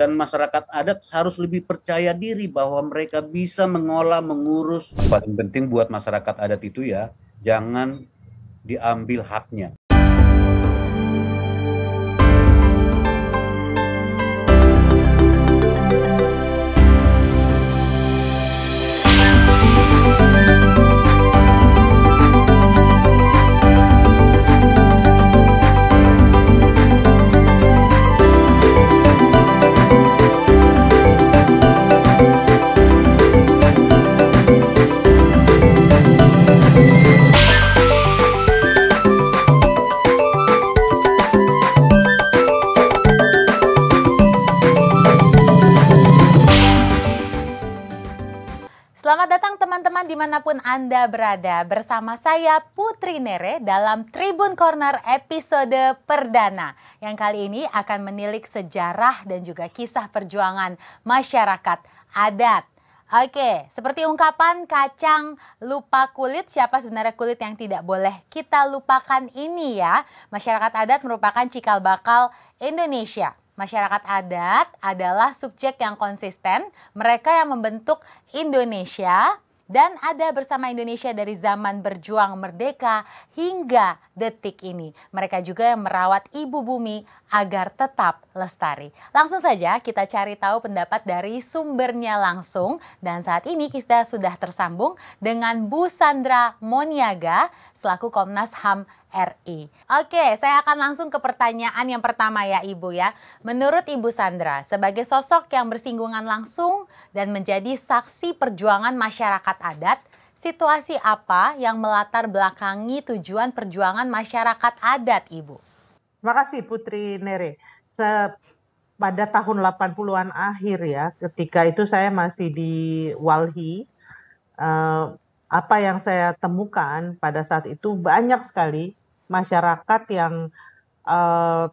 dan masyarakat adat harus lebih percaya diri bahwa mereka bisa mengolah, mengurus. Paling penting buat masyarakat adat itu ya, jangan diambil haknya. dimanapun Anda berada bersama saya Putri Nere dalam Tribun Corner episode perdana yang kali ini akan menilik sejarah dan juga kisah perjuangan masyarakat adat. Oke, seperti ungkapan kacang lupa kulit, siapa sebenarnya kulit yang tidak boleh kita lupakan ini ya. Masyarakat adat merupakan cikal bakal Indonesia. Masyarakat adat adalah subjek yang konsisten, mereka yang membentuk Indonesia, dan ada bersama Indonesia dari zaman berjuang merdeka hingga detik ini. Mereka juga yang merawat ibu bumi agar tetap Lestari. Langsung saja kita cari tahu pendapat dari sumbernya langsung dan saat ini kita sudah tersambung dengan Bu Sandra Moniaga selaku Komnas HAM RI. Oke, saya akan langsung ke pertanyaan yang pertama ya Ibu ya. Menurut Ibu Sandra, sebagai sosok yang bersinggungan langsung dan menjadi saksi perjuangan masyarakat adat, situasi apa yang melatar belakangi tujuan perjuangan masyarakat adat Ibu? Terima kasih Putri Nere pada tahun 80-an akhir ya, ketika itu saya masih di Walhi, uh, apa yang saya temukan pada saat itu banyak sekali masyarakat yang uh,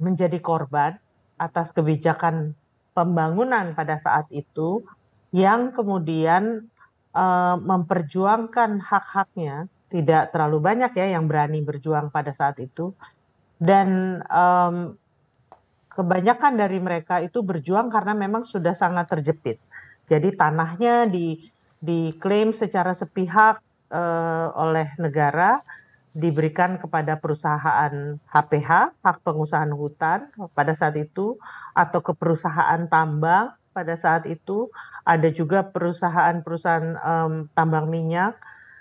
menjadi korban atas kebijakan pembangunan pada saat itu yang kemudian uh, memperjuangkan hak-haknya tidak terlalu banyak ya yang berani berjuang pada saat itu dan um, kebanyakan dari mereka itu berjuang karena memang sudah sangat terjepit. Jadi tanahnya di diklaim secara sepihak e, oleh negara diberikan kepada perusahaan HPH hak pengusahaan hutan pada saat itu atau ke perusahaan tambang pada saat itu ada juga perusahaan-perusahaan um, tambang minyak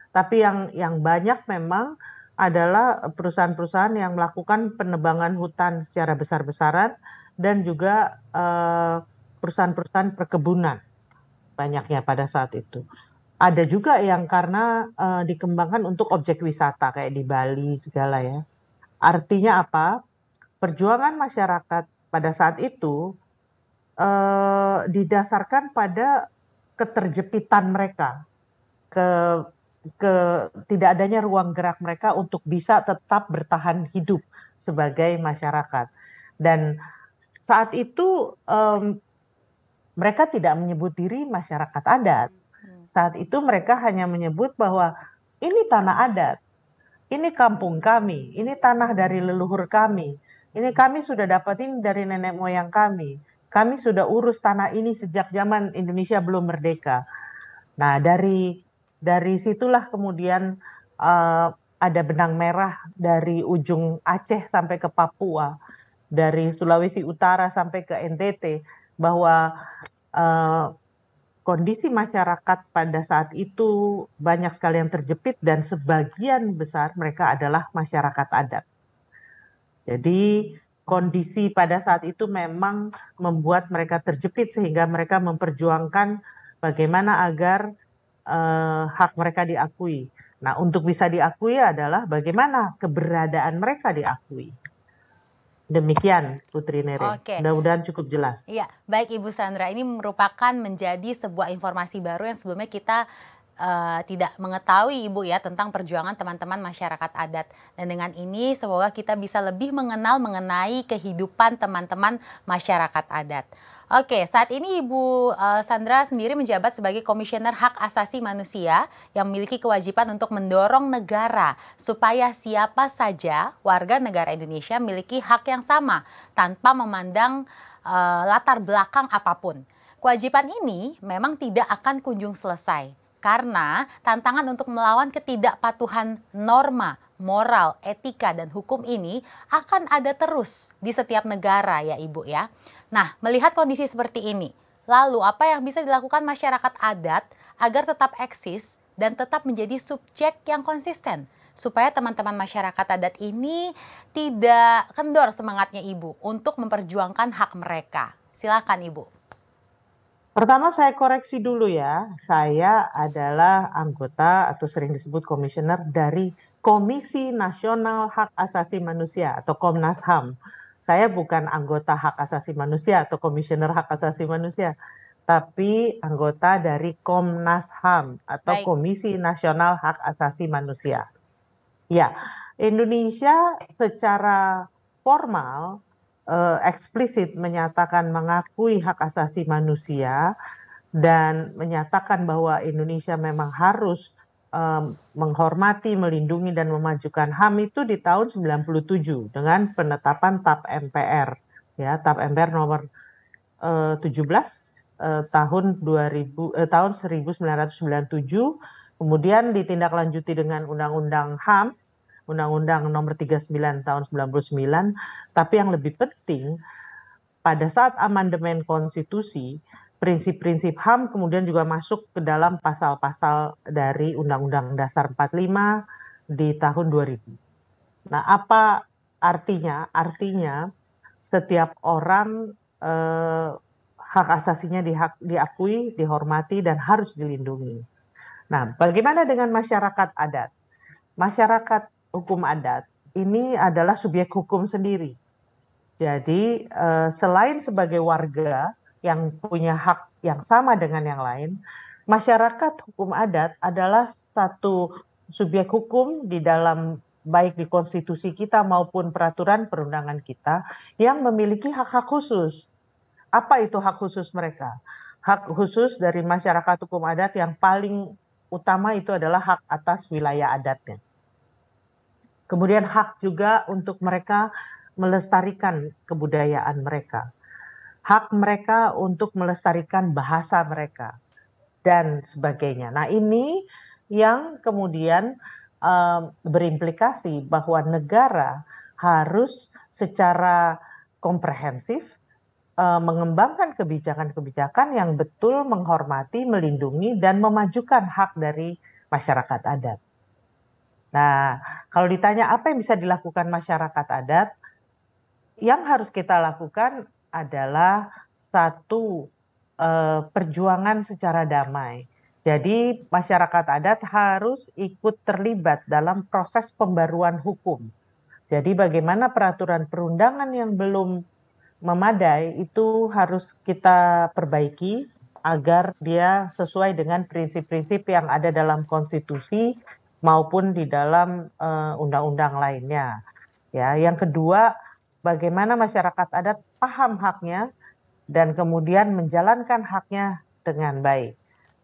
tapi yang yang banyak memang adalah perusahaan-perusahaan yang melakukan penebangan hutan secara besar-besaran dan juga eh, perusahaan-perusahaan perkebunan banyaknya pada saat itu. Ada juga yang karena uh, dikembangkan untuk objek wisata kayak di Bali segala ya. Artinya apa? Perjuangan masyarakat pada saat itu uh, didasarkan pada keterjepitan mereka ke ke tidak adanya ruang gerak mereka untuk bisa tetap bertahan hidup sebagai masyarakat. Dan saat itu um, mereka tidak menyebut diri masyarakat adat. Hmm. Saat itu mereka hanya menyebut bahwa ini tanah adat, ini kampung kami, ini tanah dari leluhur kami. Ini kami sudah dapatin dari nenek moyang kami. Kami sudah urus tanah ini sejak zaman Indonesia belum merdeka. Nah, dari dari situlah kemudian uh, ada benang merah dari ujung Aceh sampai ke Papua, dari Sulawesi Utara sampai ke NTT, bahwa uh, kondisi masyarakat pada saat itu banyak sekali yang terjepit dan sebagian besar mereka adalah masyarakat adat. Jadi kondisi pada saat itu memang membuat mereka terjepit sehingga mereka memperjuangkan bagaimana agar eh, hak mereka diakui. Nah, untuk bisa diakui adalah bagaimana keberadaan mereka diakui. Demikian Putri Nere. Oke. Mudah-mudahan cukup jelas. Iya, baik Ibu Sandra. Ini merupakan menjadi sebuah informasi baru yang sebelumnya kita uh, tidak mengetahui Ibu ya tentang perjuangan teman-teman masyarakat adat. Dan dengan ini semoga kita bisa lebih mengenal mengenai kehidupan teman-teman masyarakat adat. Oke, saat ini Ibu eh, Sandra sendiri menjabat sebagai Komisioner Hak Asasi Manusia yang memiliki kewajiban untuk mendorong negara supaya siapa saja warga negara Indonesia memiliki hak yang sama tanpa memandang uh, latar belakang apapun. Kewajiban ini memang tidak akan kunjung selesai karena tantangan untuk melawan ketidakpatuhan norma moral, etika, dan hukum ini akan ada terus di setiap negara ya Ibu ya. Nah, melihat kondisi seperti ini, lalu apa yang bisa dilakukan masyarakat adat agar tetap eksis dan tetap menjadi subjek yang konsisten? Supaya teman-teman masyarakat adat ini tidak kendor semangatnya Ibu untuk memperjuangkan hak mereka. Silakan Ibu. Pertama saya koreksi dulu ya, saya adalah anggota atau sering disebut komisioner dari Komisi Nasional Hak Asasi Manusia atau Komnas HAM saya bukan anggota hak asasi manusia atau komisioner hak asasi manusia, tapi anggota dari Komnas HAM atau Baik. Komisi Nasional Hak Asasi Manusia. Ya, Indonesia secara formal eh, eksplisit menyatakan mengakui hak asasi manusia dan menyatakan bahwa Indonesia memang harus um, menghormati, melindungi dan memajukan HAM itu di tahun 97 dengan penetapan TAP MPR ya, TAP MPR nomor uh, 17 uh, tahun 2000 uh, eh, tahun 1997 kemudian ditindaklanjuti dengan Undang-Undang HAM Undang-Undang nomor 39 tahun 99 tapi yang lebih penting pada saat amandemen konstitusi prinsip-prinsip HAM kemudian juga masuk ke dalam pasal-pasal dari Undang-Undang Dasar 45 di tahun 2000. Nah, apa artinya? Artinya setiap orang eh, hak asasinya dihak, diakui, dihormati dan harus dilindungi. Nah, bagaimana dengan masyarakat adat? Masyarakat hukum adat ini adalah subjek hukum sendiri. Jadi, eh, selain sebagai warga yang punya hak yang sama dengan yang lain, masyarakat hukum adat adalah satu subjek hukum di dalam baik di konstitusi kita maupun peraturan perundangan kita yang memiliki hak-hak khusus. Apa itu hak khusus mereka? Hak khusus dari masyarakat hukum adat yang paling utama itu adalah hak atas wilayah adatnya. Kemudian hak juga untuk mereka melestarikan kebudayaan mereka hak mereka untuk melestarikan bahasa mereka dan sebagainya. Nah, ini yang kemudian uh, berimplikasi bahwa negara harus secara komprehensif uh, mengembangkan kebijakan-kebijakan yang betul menghormati, melindungi dan memajukan hak dari masyarakat adat. Nah, kalau ditanya apa yang bisa dilakukan masyarakat adat, yang harus kita lakukan adalah satu eh, perjuangan secara damai. Jadi masyarakat adat harus ikut terlibat dalam proses pembaruan hukum. Jadi bagaimana peraturan perundangan yang belum memadai itu harus kita perbaiki agar dia sesuai dengan prinsip-prinsip yang ada dalam konstitusi maupun di dalam eh, undang-undang uh, lainnya. Ya, yang kedua bagaimana masyarakat adat paham haknya dan kemudian menjalankan haknya dengan baik.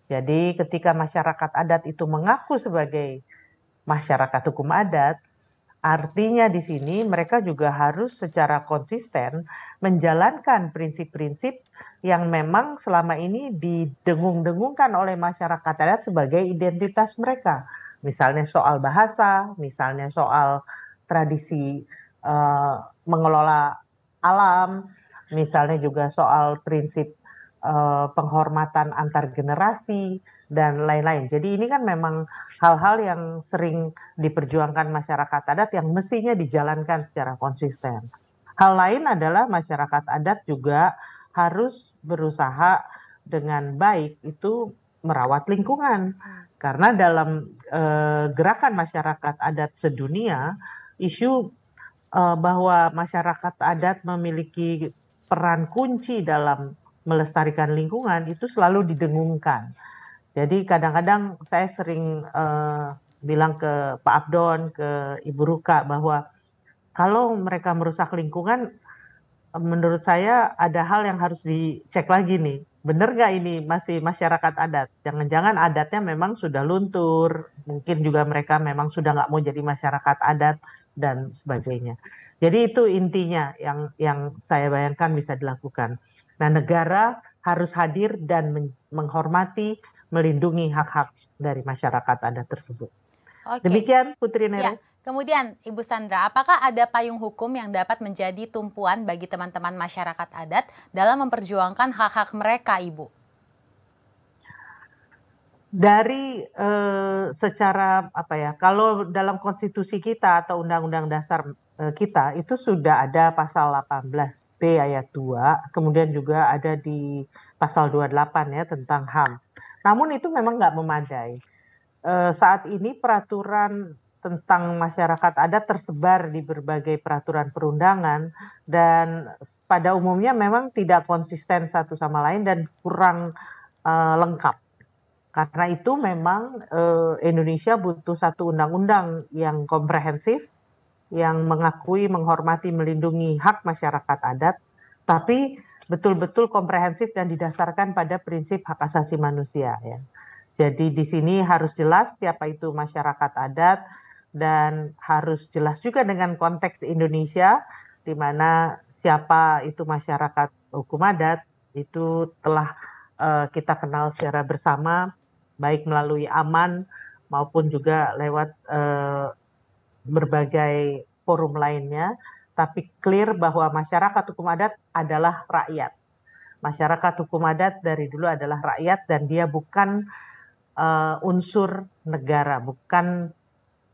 Jadi ketika masyarakat adat itu mengaku sebagai masyarakat hukum adat, artinya di sini mereka juga harus secara konsisten menjalankan prinsip-prinsip yang memang selama ini didengung-dengungkan oleh masyarakat adat sebagai identitas mereka. Misalnya soal bahasa, misalnya soal tradisi eh, mengelola alam, misalnya juga soal prinsip uh, penghormatan antar generasi dan lain-lain. Jadi ini kan memang hal-hal yang sering diperjuangkan masyarakat adat yang mestinya dijalankan secara konsisten. Hal lain adalah masyarakat adat juga harus berusaha dengan baik itu merawat lingkungan. Karena dalam e, gerakan masyarakat adat sedunia, isu uh, bahwa masyarakat adat memiliki peran kunci dalam melestarikan lingkungan itu selalu didengungkan. Jadi kadang-kadang saya sering uh, bilang ke Pak Abdon, ke Ibu Ruka bahwa kalau mereka merusak lingkungan, menurut saya ada hal yang harus dicek lagi nih. Benar nggak ini masih masyarakat adat? Jangan-jangan adatnya memang sudah luntur, mungkin juga mereka memang sudah nggak mau jadi masyarakat adat dan sebagainya. Jadi itu intinya yang yang saya bayangkan bisa dilakukan. Nah, negara harus hadir dan menghormati, melindungi hak-hak dari masyarakat adat tersebut. Oke. Demikian Putri Nere. Ya. Kemudian Ibu Sandra, apakah ada payung hukum yang dapat menjadi tumpuan bagi teman-teman masyarakat adat dalam memperjuangkan hak-hak mereka, Ibu? dari eh, secara apa ya kalau dalam konstitusi kita atau undang-undang dasar eh, kita itu sudah ada pasal 18B ayat 2 kemudian juga ada di pasal 28 ya tentang HAM. Namun itu memang nggak memadai. Eh, saat ini peraturan tentang masyarakat ada tersebar di berbagai peraturan perundangan dan pada umumnya memang tidak konsisten satu sama lain dan kurang uh, lengkap. Karena itu memang eh, Indonesia butuh satu undang-undang yang komprehensif yang mengakui, menghormati, melindungi hak masyarakat adat, tapi betul-betul komprehensif dan didasarkan pada prinsip hak asasi manusia. Ya. Jadi di sini harus jelas siapa itu masyarakat adat dan harus jelas juga dengan konteks Indonesia di mana siapa itu masyarakat hukum adat itu telah uh, kita kenal secara bersama baik melalui aman maupun juga lewat uh, berbagai forum lainnya, tapi clear bahwa masyarakat hukum adat adalah rakyat. Masyarakat hukum adat dari dulu adalah rakyat dan dia bukan uh, unsur negara, bukan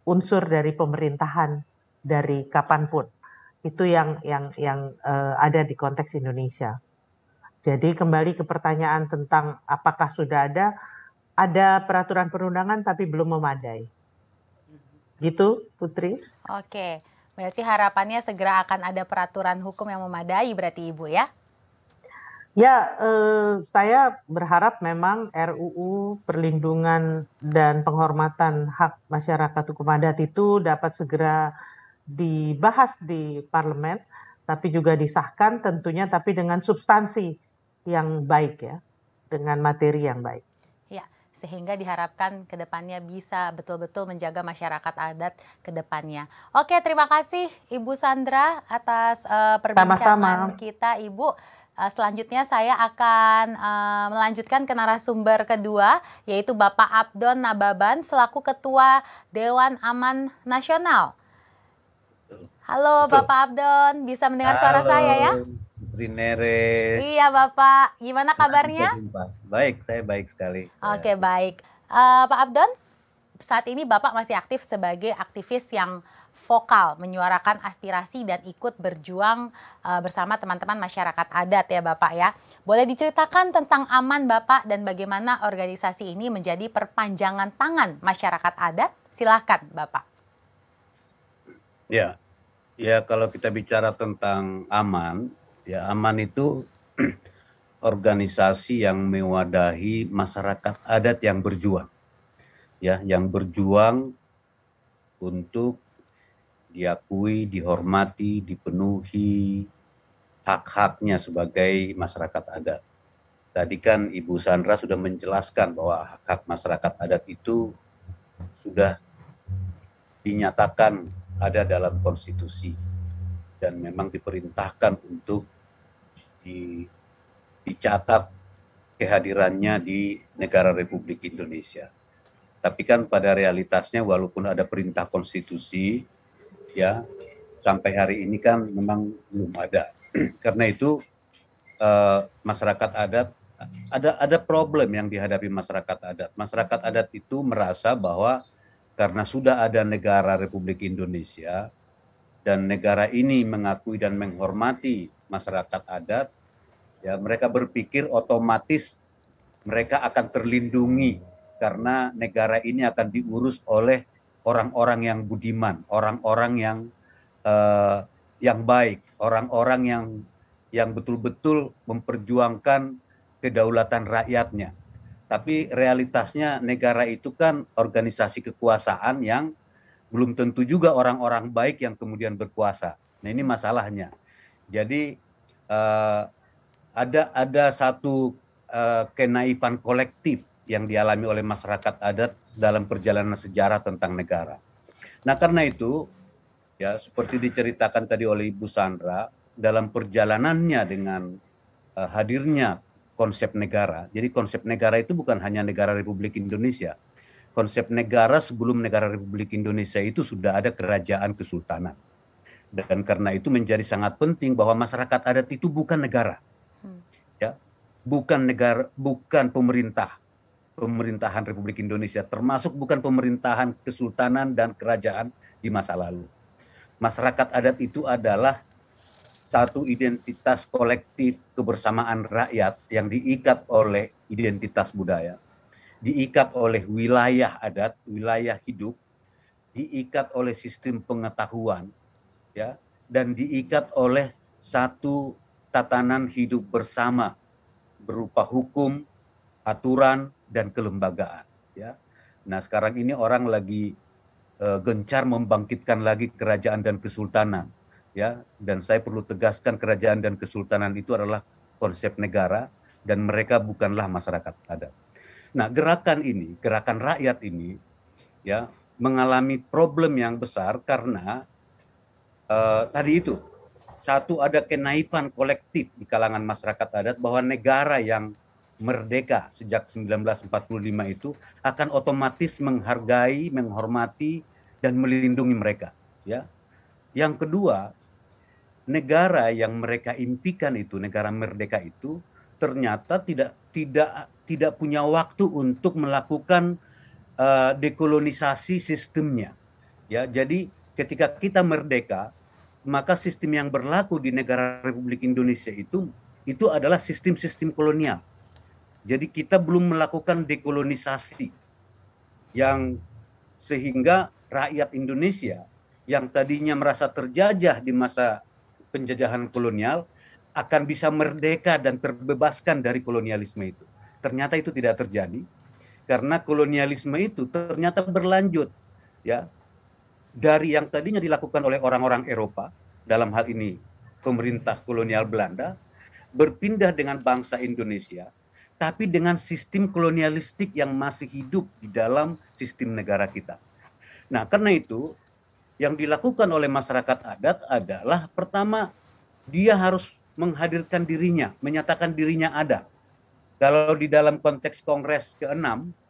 unsur dari pemerintahan dari kapanpun. Itu yang yang yang uh, ada di konteks Indonesia. Jadi kembali ke pertanyaan tentang apakah sudah ada ada peraturan perundangan tapi belum memadai. Gitu, Putri. Oke, berarti harapannya segera akan ada peraturan hukum yang memadai berarti Ibu ya? Ya, eh, saya berharap memang RUU Perlindungan dan Penghormatan Hak Masyarakat Hukum Adat itu dapat segera dibahas di parlemen, tapi juga disahkan tentunya tapi dengan substansi yang baik ya, dengan materi yang baik sehingga diharapkan kedepannya bisa betul-betul menjaga masyarakat adat kedepannya. Oke, terima kasih Ibu Sandra atas uh, perbincangan Sama -sama. kita, Ibu. Eh, selanjutnya saya akan uh, melanjutkan ke narasumber kedua, yaitu Bapak Abdon Nababan selaku Ketua Dewan Aman Nasional. Halo Betul. Bapak Abdon, bisa mendengar Halo. suara saya ya? Rinere. Iya Bapak, gimana kabarnya? Baik, saya baik sekali. Saya Oke baik. Uh, Pak Abdon, saat ini Bapak masih aktif sebagai aktivis yang vokal menyuarakan aspirasi dan ikut berjuang uh, bersama teman-teman masyarakat adat ya Bapak ya. Boleh diceritakan tentang Aman Bapak dan bagaimana organisasi ini menjadi perpanjangan tangan masyarakat adat? Silahkan Bapak. Ya, ya kalau kita bicara tentang Aman, Ya, aman itu organisasi yang mewadahi masyarakat adat yang berjuang. Ya, yang berjuang untuk diakui, dihormati, dipenuhi hak-haknya sebagai masyarakat adat. Tadi kan Ibu Sandra sudah menjelaskan bahwa hak-hak masyarakat adat itu sudah dinyatakan ada dalam konstitusi dan memang diperintahkan untuk di, dicatat kehadirannya di negara Republik Indonesia. Tapi kan pada realitasnya walaupun ada perintah konstitusi ya sampai hari ini kan memang belum ada. Karena itu eh, masyarakat adat ada ada problem yang dihadapi masyarakat adat. Masyarakat adat itu merasa bahwa karena sudah ada negara Republik Indonesia, dan negara ini mengakui dan menghormati masyarakat adat, ya mereka berpikir otomatis mereka akan terlindungi karena negara ini akan diurus oleh orang-orang yang budiman, orang-orang yang eh, yang baik, orang-orang yang yang betul-betul memperjuangkan kedaulatan rakyatnya. Tapi realitasnya negara itu kan organisasi kekuasaan yang belum tentu juga orang-orang baik yang kemudian berkuasa. Nah ini masalahnya. Jadi uh, ada ada satu uh, kenaifan kolektif yang dialami oleh masyarakat adat dalam perjalanan sejarah tentang negara. Nah karena itu ya seperti diceritakan tadi oleh Ibu Sandra dalam perjalanannya dengan uh, hadirnya konsep negara. Jadi konsep negara itu bukan hanya negara Republik Indonesia, konsep negara sebelum negara Republik Indonesia itu sudah ada kerajaan kesultanan. Dan karena itu menjadi sangat penting bahwa masyarakat adat itu bukan negara. Hmm. Ya, bukan negara, bukan pemerintah. Pemerintahan Republik Indonesia termasuk bukan pemerintahan kesultanan dan kerajaan di masa lalu. Masyarakat adat itu adalah satu identitas kolektif kebersamaan rakyat yang diikat oleh identitas budaya diikat oleh wilayah adat, wilayah hidup, diikat oleh sistem pengetahuan, ya, dan diikat oleh satu tatanan hidup bersama berupa hukum, aturan, dan kelembagaan. Ya. Nah sekarang ini orang lagi e, gencar membangkitkan lagi kerajaan dan kesultanan. Ya, dan saya perlu tegaskan kerajaan dan kesultanan itu adalah konsep negara dan mereka bukanlah masyarakat adat. Nah, gerakan ini, gerakan rakyat ini ya mengalami problem yang besar karena uh, tadi itu satu ada kenaifan kolektif di kalangan masyarakat adat bahwa negara yang merdeka sejak 1945 itu akan otomatis menghargai, menghormati dan melindungi mereka, ya. Yang kedua, negara yang mereka impikan itu, negara merdeka itu ternyata tidak tidak tidak punya waktu untuk melakukan uh, dekolonisasi sistemnya. Ya, jadi ketika kita merdeka, maka sistem yang berlaku di negara Republik Indonesia itu itu adalah sistem-sistem kolonial. Jadi kita belum melakukan dekolonisasi yang sehingga rakyat Indonesia yang tadinya merasa terjajah di masa penjajahan kolonial akan bisa merdeka dan terbebaskan dari kolonialisme itu. Ternyata itu tidak terjadi karena kolonialisme itu ternyata berlanjut ya dari yang tadinya dilakukan oleh orang-orang Eropa dalam hal ini pemerintah kolonial Belanda berpindah dengan bangsa Indonesia tapi dengan sistem kolonialistik yang masih hidup di dalam sistem negara kita. Nah, karena itu yang dilakukan oleh masyarakat adat adalah pertama dia harus menghadirkan dirinya, menyatakan dirinya adat. Kalau di dalam konteks Kongres ke-6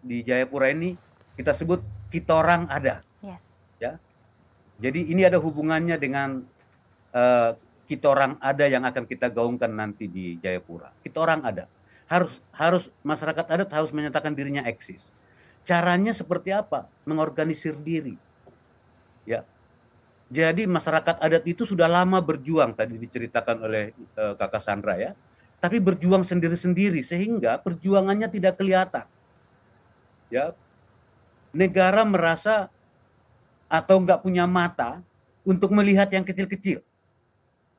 di Jayapura ini kita sebut kita orang ada. Yes. Ya. Jadi ini ada hubungannya dengan uh, eh, orang ada yang akan kita gaungkan nanti di Jayapura. Kita orang ada. Harus harus masyarakat adat harus menyatakan dirinya eksis. Caranya seperti apa? Mengorganisir diri. Ya. Jadi masyarakat adat itu sudah lama berjuang tadi diceritakan oleh uh, Kakak Sandra ya tapi berjuang sendiri-sendiri sehingga perjuangannya tidak kelihatan. Ya. Negara merasa atau nggak punya mata untuk melihat yang kecil-kecil.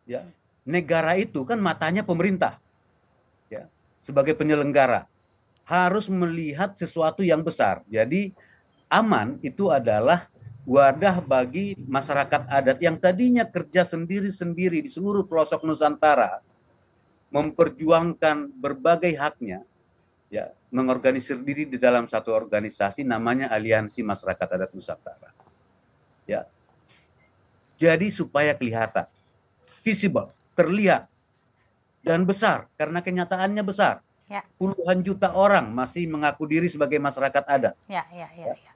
Ya. Negara itu kan matanya pemerintah. Ya, sebagai penyelenggara harus melihat sesuatu yang besar. Jadi aman itu adalah wadah bagi masyarakat adat yang tadinya kerja sendiri-sendiri di seluruh pelosok Nusantara memperjuangkan berbagai haknya ya mengorganisir diri di dalam satu organisasi namanya Aliansi Masyarakat Adat Nusantara. Ya. Jadi supaya kelihatan, visible, terlihat dan besar karena kenyataannya besar. Ya. Puluhan juta orang masih mengaku diri sebagai masyarakat adat. Ya, ya, ya, ya. ya.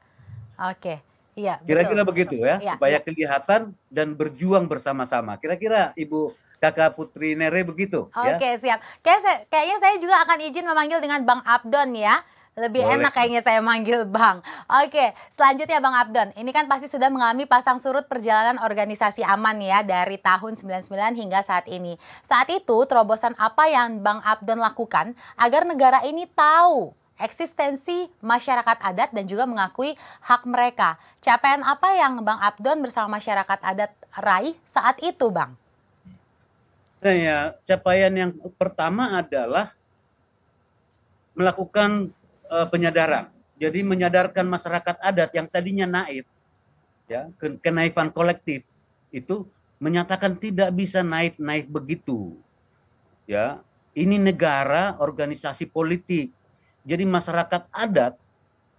Oke. Iya, Kira-kira begitu ya, ya supaya ya. kelihatan dan berjuang bersama-sama. Kira-kira Ibu kakak Putri Nere begitu. Ya? Oke okay, ya. siap. Kayak saya, kayaknya saya juga akan izin memanggil dengan Bang Abdon ya. Lebih Boleh. enak kayaknya saya manggil Bang. Oke, selanjutnya Bang Abdon. Ini kan pasti sudah mengalami pasang surut perjalanan organisasi aman ya dari tahun 99 hingga saat ini. Saat itu terobosan apa yang Bang Abdon lakukan agar negara ini tahu eksistensi masyarakat adat dan juga mengakui hak mereka. Capaian apa yang Bang Abdon bersama masyarakat adat raih saat itu, Bang? Nah ya, capaian yang pertama adalah melakukan uh, penyadaran. Jadi menyadarkan masyarakat adat yang tadinya naif, ya kenaifan kolektif itu menyatakan tidak bisa naif-naif begitu. Ya, ini negara organisasi politik. Jadi masyarakat adat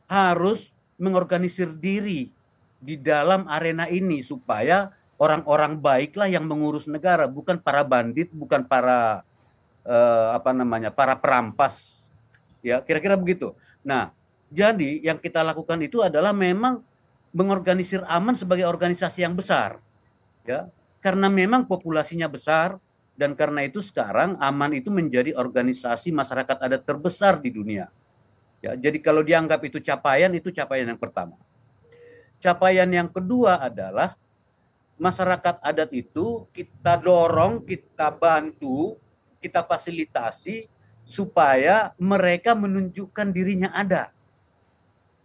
harus mengorganisir diri di dalam arena ini supaya orang-orang baiklah yang mengurus negara, bukan para bandit, bukan para uh, apa namanya, para perampas. Ya, kira-kira begitu. Nah, jadi yang kita lakukan itu adalah memang mengorganisir aman sebagai organisasi yang besar. Ya, karena memang populasinya besar dan karena itu sekarang aman itu menjadi organisasi masyarakat adat terbesar di dunia. Ya, jadi kalau dianggap itu capaian itu capaian yang pertama. Capaian yang kedua adalah masyarakat adat itu kita dorong, kita bantu, kita fasilitasi supaya mereka menunjukkan dirinya ada.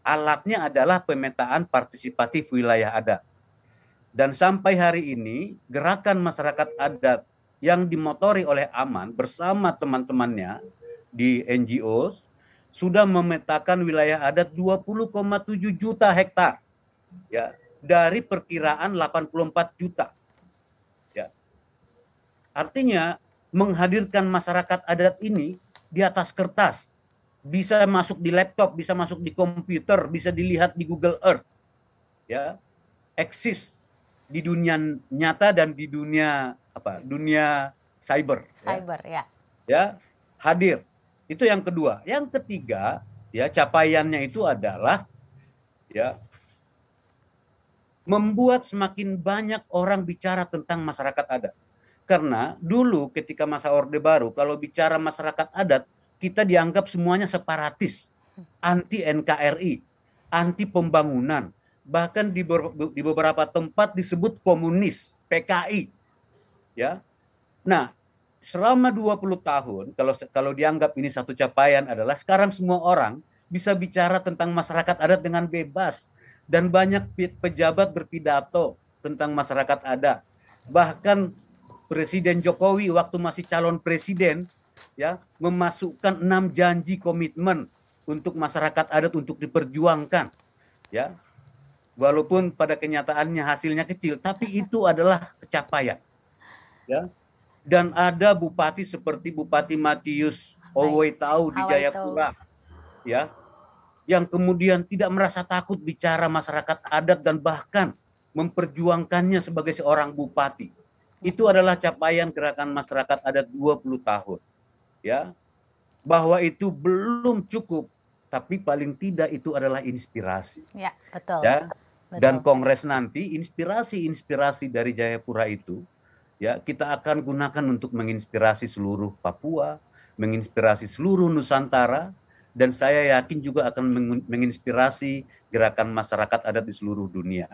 Alatnya adalah pemetaan partisipatif wilayah adat. Dan sampai hari ini gerakan masyarakat adat yang dimotori oleh Aman bersama teman-temannya di NGOs sudah memetakan wilayah adat 20,7 juta hektar. Ya, dari perkiraan 84 juta. Ya. Artinya menghadirkan masyarakat adat ini di atas kertas, bisa masuk di laptop, bisa masuk di komputer, bisa dilihat di Google Earth. Ya. Eksis di dunia nyata dan di dunia apa? Dunia cyber. Ya. Cyber, ya. Ya, ya hadir. Itu yang kedua. Yang ketiga, ya capaiannya itu adalah ya membuat semakin banyak orang bicara tentang masyarakat adat. Karena dulu ketika masa Orde Baru, kalau bicara masyarakat adat, kita dianggap semuanya separatis, anti NKRI, anti pembangunan, bahkan di, di beberapa tempat disebut komunis, PKI. Ya. Nah, selama 20 tahun kalau kalau dianggap ini satu capaian adalah sekarang semua orang bisa bicara tentang masyarakat adat dengan bebas dan banyak pejabat berpidato tentang masyarakat adat. Bahkan Presiden Jokowi waktu masih calon presiden ya memasukkan enam janji komitmen untuk masyarakat adat untuk diperjuangkan ya walaupun pada kenyataannya hasilnya kecil tapi itu adalah kecapaian ya dan ada bupati seperti Bupati Matius Owe tahu di Jayapura ya yang kemudian tidak merasa takut bicara masyarakat adat dan bahkan memperjuangkannya sebagai seorang bupati. Itu adalah capaian gerakan masyarakat adat 20 tahun. Ya. Bahwa itu belum cukup, tapi paling tidak itu adalah inspirasi. Ya, betul. Ya. Dan betul. kongres nanti inspirasi-inspirasi dari Jayapura itu ya kita akan gunakan untuk menginspirasi seluruh Papua, menginspirasi seluruh Nusantara dan saya yakin juga akan menginspirasi gerakan masyarakat adat di seluruh dunia.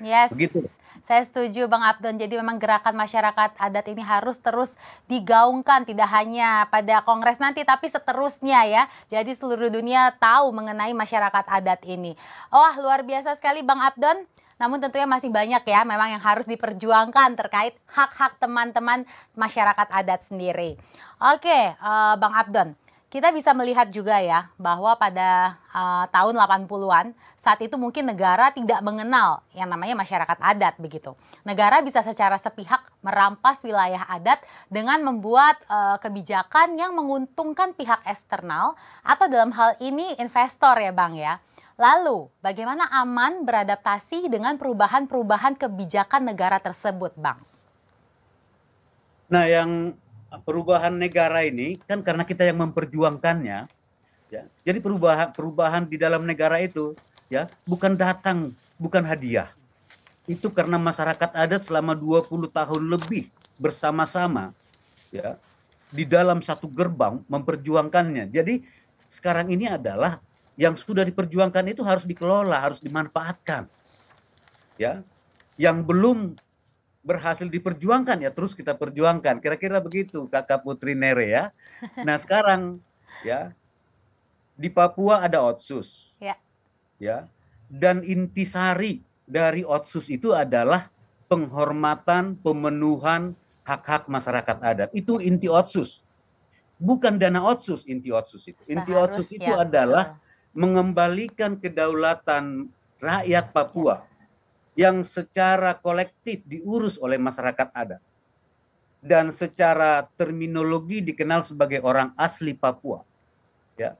Yes. Begitu. Saya setuju Bang Abdon. Jadi memang gerakan masyarakat adat ini harus terus digaungkan tidak hanya pada kongres nanti tapi seterusnya ya. Jadi seluruh dunia tahu mengenai masyarakat adat ini. Wah, luar biasa sekali Bang Abdon. Namun tentunya masih banyak ya memang yang harus diperjuangkan terkait hak-hak teman-teman masyarakat adat sendiri. Oke, uh, Bang Abdon kita bisa melihat juga ya bahwa pada uh, tahun 80-an saat itu mungkin negara tidak mengenal yang namanya masyarakat adat begitu. Negara bisa secara sepihak merampas wilayah adat dengan membuat uh, kebijakan yang menguntungkan pihak eksternal atau dalam hal ini investor ya Bang ya. Lalu, bagaimana aman beradaptasi dengan perubahan-perubahan kebijakan negara tersebut, Bang? Nah, yang perubahan negara ini kan karena kita yang memperjuangkannya ya jadi perubahan perubahan di dalam negara itu ya bukan datang bukan hadiah itu karena masyarakat adat selama 20 tahun lebih bersama-sama ya di dalam satu gerbang memperjuangkannya jadi sekarang ini adalah yang sudah diperjuangkan itu harus dikelola harus dimanfaatkan ya yang belum berhasil diperjuangkan ya terus kita perjuangkan. Kira-kira begitu Kakak Putri Nere ya. Nah, sekarang ya di Papua ada Otsus. Ya. Ya. Dan intisari dari Otsus itu adalah penghormatan, pemenuhan hak-hak masyarakat adat. Itu inti Otsus. Bukan dana Otsus inti Otsus itu. Inti Otsus itu adalah mengembalikan kedaulatan rakyat Papua yang secara kolektif diurus oleh masyarakat adat dan secara terminologi dikenal sebagai orang asli Papua ya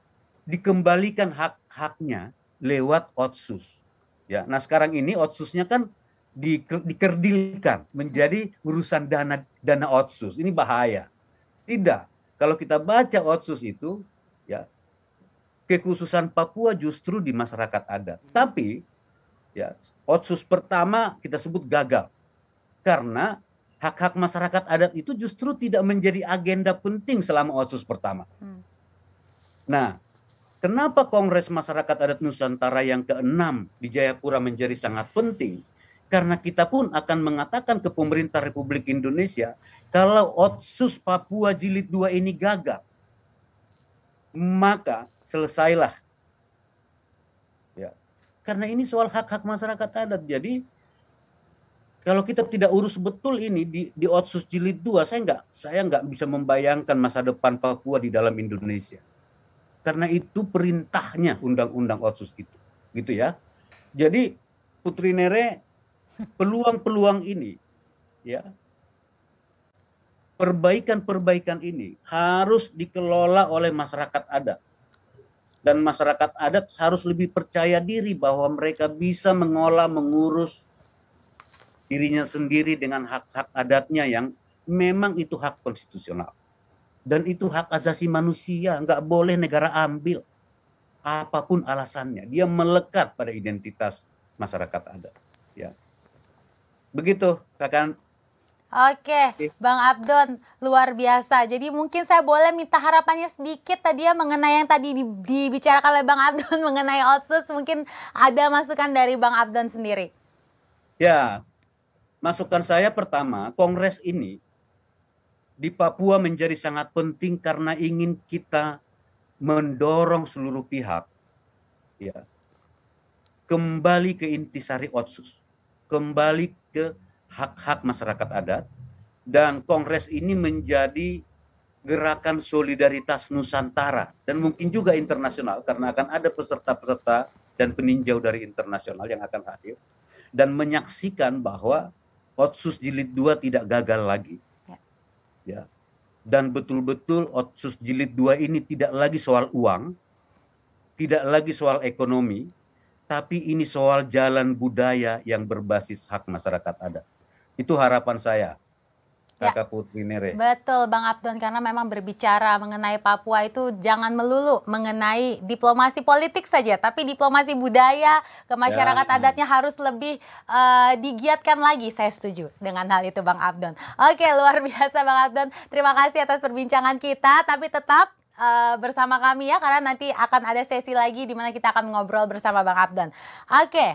dikembalikan hak-haknya lewat otsus ya nah sekarang ini otsusnya kan di, dikerdilkan menjadi urusan dana dana otsus ini bahaya tidak kalau kita baca otsus itu ya kekhususan Papua justru di masyarakat adat tapi Ya, otsus pertama kita sebut gagal karena hak-hak masyarakat adat itu justru tidak menjadi agenda penting selama otsus pertama. Hmm. Nah, kenapa Kongres Masyarakat Adat Nusantara yang keenam di Jayapura menjadi sangat penting? Karena kita pun akan mengatakan ke pemerintah Republik Indonesia kalau otsus Papua jilid 2 ini gagal, maka selesailah karena ini soal hak-hak masyarakat adat. Jadi kalau kita tidak urus betul ini di, di Otsus Jilid 2, saya nggak saya nggak bisa membayangkan masa depan Papua di dalam Indonesia. Karena itu perintahnya undang-undang Otsus itu. Gitu ya. Jadi Putri Nere peluang-peluang ini ya perbaikan-perbaikan ini harus dikelola oleh masyarakat adat dan masyarakat adat harus lebih percaya diri bahwa mereka bisa mengolah, mengurus dirinya sendiri dengan hak-hak adatnya yang memang itu hak konstitusional. Dan itu hak asasi manusia, nggak boleh negara ambil. Apapun alasannya, dia melekat pada identitas masyarakat adat. Ya. Begitu, Kakak Oke, iya. Bang Abdon, luar biasa. Jadi mungkin saya boleh minta harapannya sedikit tadi ya mengenai yang tadi dibicarakan oleh Bang Abdon mengenai Otsus. Mungkin ada masukan dari Bang Abdon sendiri. Ya, masukan saya pertama, Kongres ini di Papua menjadi sangat penting karena ingin kita mendorong seluruh pihak ya kembali ke intisari Otsus, kembali ke hak-hak masyarakat adat dan kongres ini menjadi gerakan solidaritas Nusantara dan mungkin juga internasional karena akan ada peserta-peserta dan peninjau dari internasional yang akan hadir dan menyaksikan bahwa Otsus jilid 2 tidak gagal lagi. Ya. ya. Dan betul-betul Otsus jilid 2 ini tidak lagi soal uang, tidak lagi soal ekonomi, tapi ini soal jalan budaya yang berbasis hak masyarakat adat. Itu harapan saya. Ya. Kakak ya. Putri Nere. Betul Bang Abdon karena memang berbicara mengenai Papua itu jangan melulu mengenai diplomasi politik saja tapi diplomasi budaya ke masyarakat ya. ya. adatnya harus lebih uh, digiatkan lagi. Saya setuju dengan hal itu Bang Abdon. Oke, luar biasa Bang Abdon. Terima kasih atas perbincangan kita tapi tetap Uh, bersama kami ya karena nanti akan ada sesi lagi di mana kita akan ngobrol bersama Bang Abdon. Oke,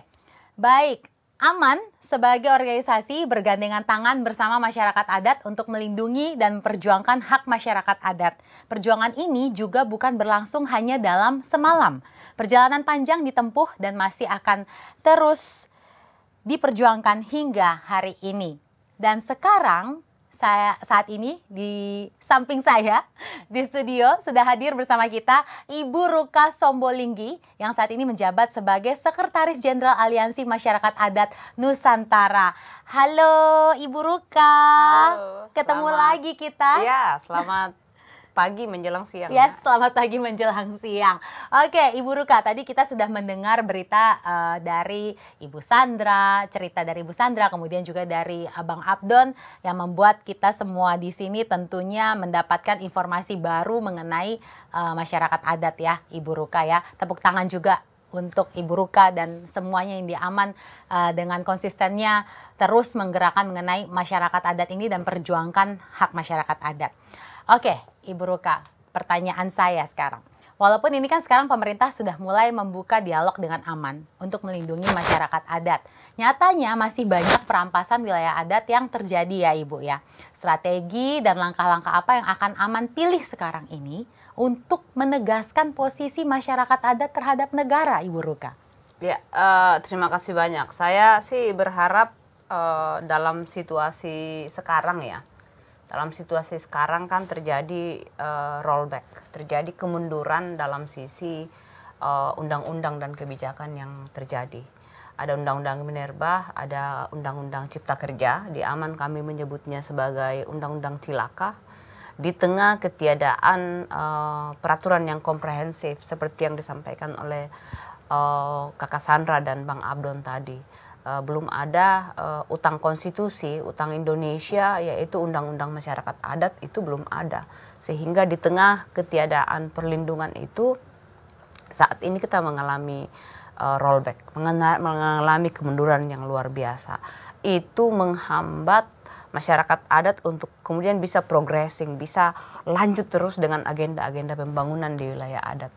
baik aman sebagai organisasi bergandengan tangan bersama masyarakat adat untuk melindungi dan memperjuangkan hak masyarakat adat. Perjuangan ini juga bukan berlangsung hanya dalam semalam. Perjalanan panjang ditempuh dan masih akan terus diperjuangkan hingga hari ini. Dan sekarang saya saat ini di samping saya di studio sudah hadir bersama kita Ibu Ruka Sombolinggi yang saat ini menjabat sebagai Sekretaris Jenderal Aliansi Masyarakat Adat Nusantara. Halo Ibu Ruka. Halo. Ketemu selamat. lagi kita. Iya, selamat pagi menjelang siang. ya selamat pagi menjelang siang. Oke, Ibu Ruka, tadi kita sudah mendengar berita uh, dari Ibu Sandra, cerita dari Ibu Sandra, kemudian juga dari Abang Abdon yang membuat kita semua di sini tentunya mendapatkan informasi baru mengenai uh, masyarakat adat ya, Ibu Ruka ya. Tepuk tangan juga untuk Ibu Ruka dan semuanya yang diaman uh, dengan konsistennya terus menggerakkan mengenai masyarakat adat ini dan perjuangkan hak masyarakat adat. Oke, Ibu Ruka, pertanyaan saya sekarang. Walaupun ini kan sekarang pemerintah sudah mulai membuka dialog dengan aman untuk melindungi masyarakat adat. Nyatanya masih banyak perampasan wilayah adat yang terjadi ya Ibu ya. Strategi dan langkah-langkah apa yang akan aman pilih sekarang ini untuk menegaskan posisi masyarakat adat terhadap negara Ibu Ruka? Ya, uh, terima kasih banyak. Saya sih berharap uh, dalam situasi sekarang ya, dalam situasi sekarang kan terjadi uh, rollback, terjadi kemunduran dalam sisi eh, undang-undang uh, dan kebijakan yang terjadi. Ada undang-undang Minerba, ada undang-undang Cipta Kerja, di Aman kami menyebutnya sebagai undang-undang Cilaka. Di tengah ketiadaan uh, peraturan yang komprehensif seperti yang disampaikan oleh uh, Kakak Sandra dan Bang Abdon tadi uh, belum ada uh, utang konstitusi, utang Indonesia yaitu undang-undang masyarakat adat itu belum ada. Sehingga di tengah ketiadaan perlindungan itu saat ini kita mengalami uh, rollback, mengalami kemunduran yang luar biasa. Itu menghambat masyarakat adat untuk kemudian bisa progressing, bisa lanjut terus dengan agenda-agenda pembangunan di wilayah adat.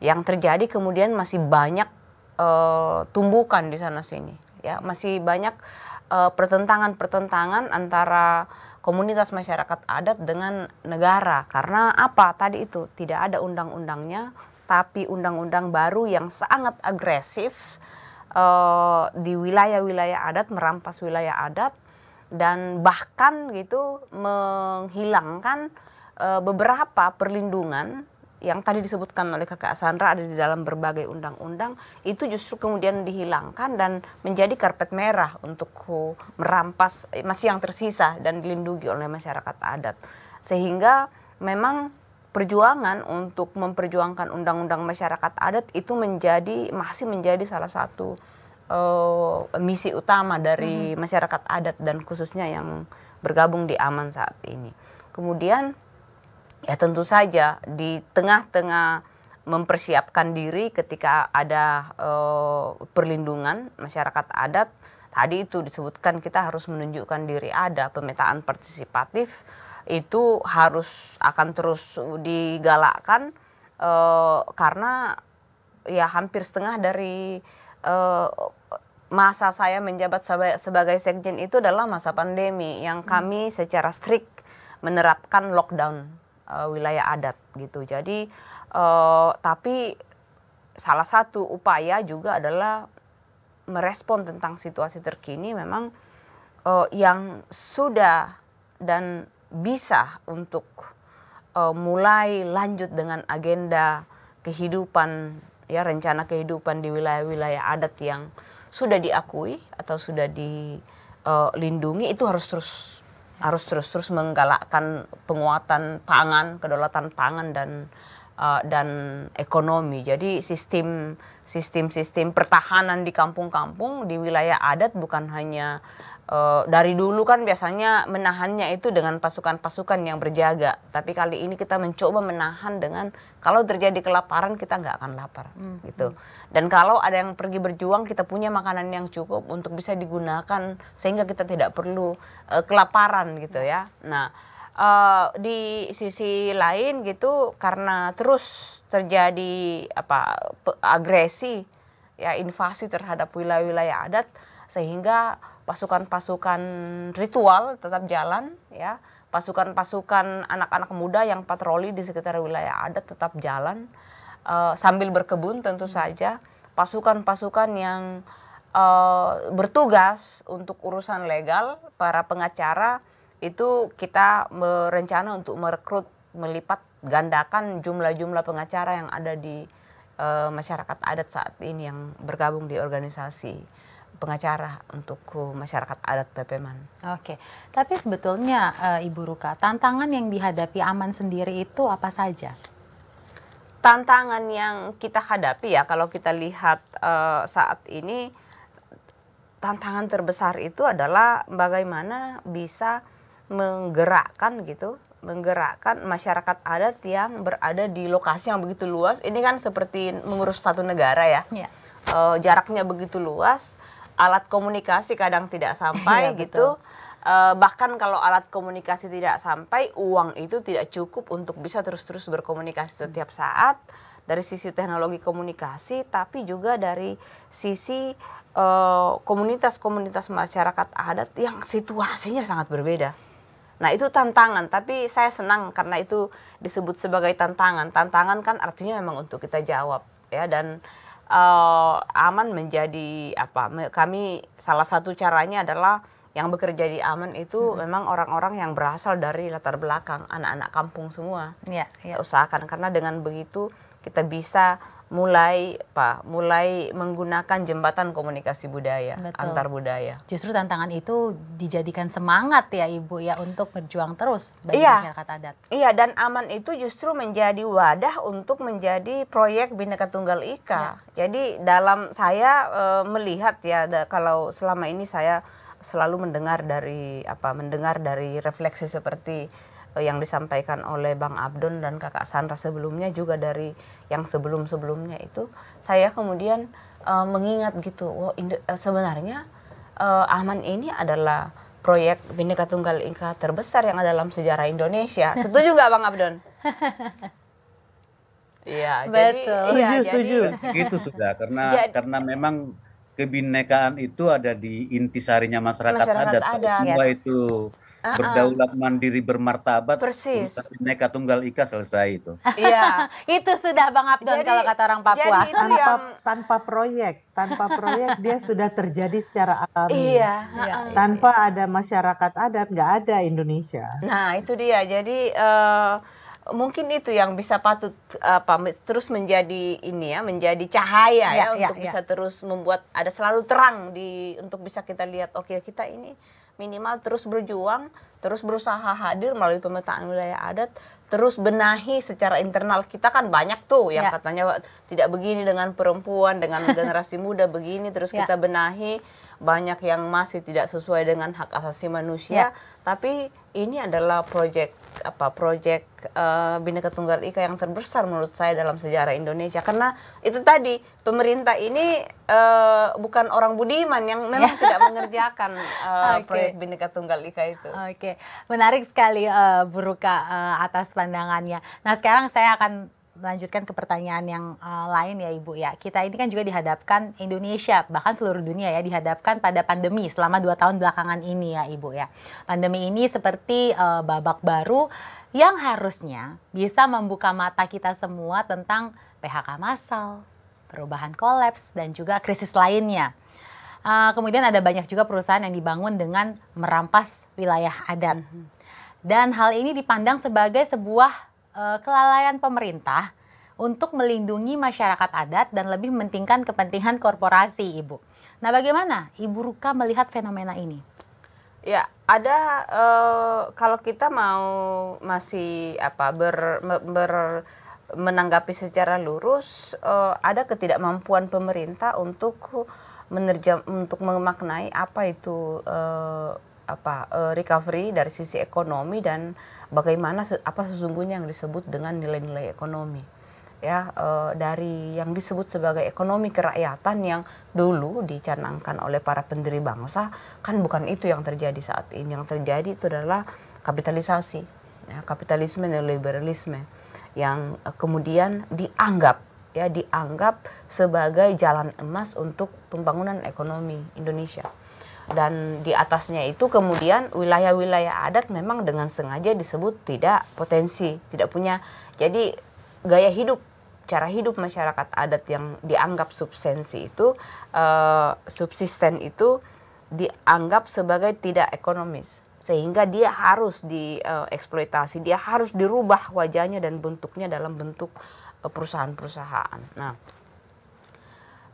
Yang terjadi kemudian masih banyak uh, tumbukan di sana sini ya masih banyak eh, pertentangan-pertentangan antara komunitas masyarakat adat dengan negara karena apa tadi itu tidak ada undang-undangnya tapi undang-undang baru yang sangat agresif uh, di wilayah-wilayah adat merampas wilayah adat dan bahkan gitu menghilangkan uh, beberapa perlindungan yang tadi disebutkan oleh kakak Sandra ada di dalam berbagai undang-undang itu justru kemudian dihilangkan dan menjadi karpet merah untuk merampas eh, masih yang tersisa dan dilindungi oleh masyarakat adat sehingga memang perjuangan untuk memperjuangkan undang-undang masyarakat adat itu menjadi masih menjadi salah satu uh, misi utama dari mm-hmm. masyarakat adat dan khususnya yang bergabung di Aman saat ini. Kemudian Ya tentu saja di tengah-tengah mempersiapkan diri ketika ada e, perlindungan masyarakat adat tadi itu disebutkan kita harus menunjukkan diri ada pemetaan partisipatif itu harus akan terus digalakkan e, karena ya hampir setengah dari e, masa saya menjabat sebagai sekjen itu adalah masa pandemi yang hmm. kami secara strict menerapkan lockdown uh, wilayah adat gitu. Jadi uh, tapi salah satu upaya juga adalah merespon tentang situasi terkini memang uh, yang sudah dan bisa untuk uh, mulai lanjut dengan agenda kehidupan ya rencana kehidupan di wilayah-wilayah adat yang sudah diakui atau sudah dilindungi itu harus terus harus terus-terus menggalakkan penguatan pangan, kedaulatan pangan dan uh, dan ekonomi. Jadi sistem sistem-sistem pertahanan di kampung-kampung di wilayah adat bukan hanya Uh, dari dulu kan biasanya menahannya itu dengan pasukan-pasukan yang berjaga, tapi kali ini kita mencoba menahan dengan kalau terjadi kelaparan kita nggak akan lapar, hmm. gitu. Hmm. Dan kalau ada yang pergi berjuang kita punya makanan yang cukup untuk bisa digunakan sehingga kita tidak perlu uh, kelaparan, gitu ya. Nah uh, di sisi lain gitu karena terus terjadi apa agresi ya invasi terhadap wilayah-wilayah adat sehingga pasukan-pasukan ritual tetap jalan ya pasukan-pasukan anak-anak muda yang patroli di sekitar wilayah adat tetap jalan uh, sambil berkebun tentu saja pasukan-pasukan yang uh, bertugas untuk urusan legal para pengacara itu kita berencana untuk merekrut melipat gandakan jumlah-jumlah pengacara yang ada di uh, masyarakat adat saat ini yang bergabung di organisasi pengacara untuk masyarakat adat Pepeman. Oke, tapi sebetulnya eh, Ibu Ruka, tantangan yang dihadapi Aman sendiri itu apa saja? Tantangan yang kita hadapi ya, kalau kita lihat e, saat ini, tantangan terbesar itu adalah bagaimana bisa menggerakkan gitu, menggerakkan masyarakat adat yang berada di lokasi yang begitu luas. Ini kan seperti mengurus satu negara ya. Yeah. Iya. uh, jaraknya begitu luas alat komunikasi kadang tidak iya, sampai ya, gitu. Eh, bahkan kalau alat komunikasi tidak sampai, uang itu tidak cukup untuk bisa terus-terus berkomunikasi setiap saat dari sisi teknologi komunikasi, tapi juga dari sisi eh, komunitas-komunitas uh, masyarakat adat yang situasinya sangat berbeda. Nah itu tantangan, tapi saya senang karena itu disebut sebagai tantangan. Tantangan kan artinya memang untuk kita jawab ya dan uh, aman menjadi apa? Kami salah satu caranya adalah yang bekerja di Aman itu hmm. memang orang-orang yang berasal dari latar belakang anak-anak kampung semua. ya, ya. usahakan karena dengan begitu kita bisa mulai apa mulai menggunakan jembatan komunikasi budaya Betul. antar budaya. Justru tantangan itu dijadikan semangat ya Ibu ya untuk berjuang terus bagi iya. masyarakat adat. Iya dan aman itu justru menjadi wadah untuk menjadi proyek bineka Tunggal Ika. Ya. Jadi dalam saya e, melihat ya da, kalau selama ini saya selalu mendengar dari apa mendengar dari refleksi seperti Eh, yang disampaikan oleh Bang Abdon dan Kakak Sandra sebelumnya juga dari yang sebelum-sebelumnya itu saya kemudian uh, mengingat gitu wow, eh, sebenarnya uh, Aman ini adalah proyek Bhinneka Tunggal Ika terbesar yang ada dalam sejarah Indonesia. Setuju nggak Bang Abdon? Iya, betul. Jadi, ya, setuju, jadi, Itu sudah karena jadi, karena memang kebinekaan itu ada di intisarinya masyarakat, masyarakat adat. adat. yes. itu uh-uh. berdaulat mandiri bermartabat persis neka tunggal ika selesai itu iya itu sudah bang Abdon jadi, kalau kata orang Papua jadi tanpa yang... tanpa proyek tanpa proyek dia sudah terjadi secara alami iya, iya. tanpa iya. ada masyarakat adat nggak ada Indonesia nah itu dia jadi uh, mungkin itu yang bisa patut apa terus menjadi ini ya menjadi cahaya iya, ya, ya untuk ya. bisa terus membuat ada selalu terang di untuk bisa kita lihat oke okay, kita ini minimal terus berjuang, terus berusaha hadir melalui pemetaan wilayah adat, terus benahi secara internal kita kan banyak tuh yang ya. katanya tidak begini dengan perempuan, dengan generasi muda begini terus ya. kita benahi banyak yang masih tidak sesuai dengan hak asasi manusia. Yeah. Tapi ini adalah proyek apa proyek uh, eh, Bineka Tunggal Ika yang terbesar menurut saya dalam sejarah Indonesia karena itu tadi pemerintah ini uh, bukan orang budiman yang memang ya. tidak mengerjakan uh, eh, okay. proyek Bineka Tunggal Ika itu. Oke, okay. menarik sekali uh, Buruka uh, atas pandangannya. Nah, sekarang saya akan melanjutkan ke pertanyaan yang uh, lain ya Ibu ya. Kita ini kan juga dihadapkan Indonesia bahkan seluruh dunia ya dihadapkan pada pandemi selama dua tahun belakangan ini ya Ibu ya. Pandemi ini seperti uh, babak baru yang harusnya bisa membuka mata kita semua tentang PHK massal, perubahan kolaps dan juga krisis lainnya. Uh, kemudian ada banyak juga perusahaan yang dibangun dengan merampas wilayah adat. Mm-hmm. Dan hal ini dipandang sebagai sebuah Eh, kelalaian pemerintah untuk melindungi masyarakat adat dan lebih mementingkan kepentingan korporasi, Ibu. Nah, bagaimana Ibu Ruka melihat fenomena ini? Ya, ada uh, kalau kita mau masih apa ber, ber menanggapi secara lurus uh, ada ketidakmampuan pemerintah untuk menerjem untuk memaknai apa itu uh, apa recovery dari sisi ekonomi dan bagaimana apa sesungguhnya yang disebut dengan nilai-nilai ekonomi ya e, dari yang disebut sebagai ekonomi kerakyatan yang dulu dicanangkan oleh para pendiri bangsa kan bukan itu yang terjadi saat ini yang terjadi itu adalah kapitalisasi ya, kapitalisme neoliberalisme yang eh, kemudian dianggap ya dianggap sebagai jalan emas untuk pembangunan ekonomi Indonesia dan di atasnya itu kemudian wilayah-wilayah adat memang dengan sengaja disebut tidak potensi, tidak punya. Jadi gaya hidup, cara hidup masyarakat adat yang dianggap subsensi itu uh, subsisten itu dianggap sebagai tidak ekonomis sehingga dia harus dieksploitasi, eh, dia harus dirubah wajahnya dan bentuknya dalam bentuk eh, perusahaan-perusahaan. Nah,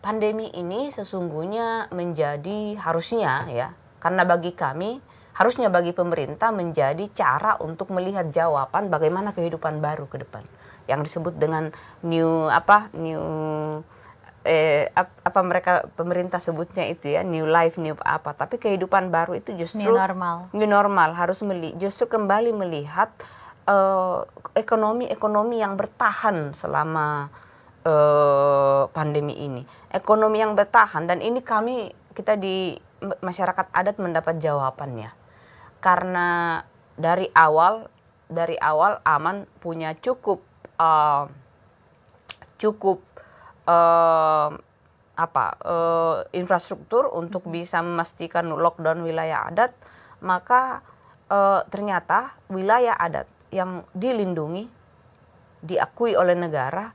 pandemi ini sesungguhnya menjadi harusnya ya karena bagi kami harusnya bagi pemerintah menjadi cara untuk melihat jawaban bagaimana kehidupan baru ke depan yang disebut dengan new apa new eh, apa mereka pemerintah sebutnya itu ya new life new apa tapi kehidupan baru itu justru new normal new normal harus meli justru kembali melihat eh, ekonomi ekonomi ekonomi yang bertahan selama uh, pandemi ini ekonomi yang bertahan dan ini kami kita di masyarakat adat mendapat jawabannya karena dari awal dari awal aman punya cukup uh, cukup uh, apa uh, infrastruktur untuk mm-hmm. bisa memastikan lockdown wilayah adat maka uh, ternyata wilayah adat yang dilindungi diakui oleh negara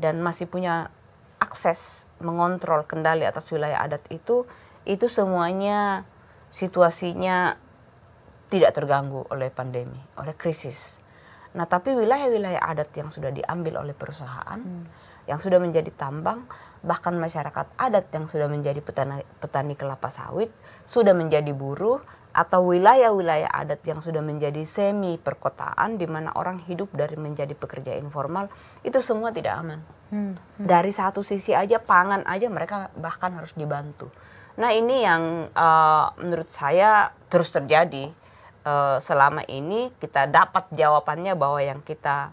dan masih punya akses mengontrol kendali atas wilayah adat itu itu semuanya situasinya tidak terganggu oleh pandemi, oleh krisis. Nah, tapi wilayah-wilayah adat yang sudah diambil oleh perusahaan, hmm. yang sudah menjadi tambang, bahkan masyarakat adat yang sudah menjadi petani, petani kelapa sawit, sudah menjadi buruh, atau wilayah-wilayah adat yang sudah menjadi semi perkotaan di mana orang hidup dari menjadi pekerja informal itu semua tidak aman. Hmm, hmm. Dari satu sisi aja pangan aja mereka bahkan harus dibantu. Nah ini yang uh, menurut saya terus terjadi uh, selama ini kita dapat jawabannya bahwa yang kita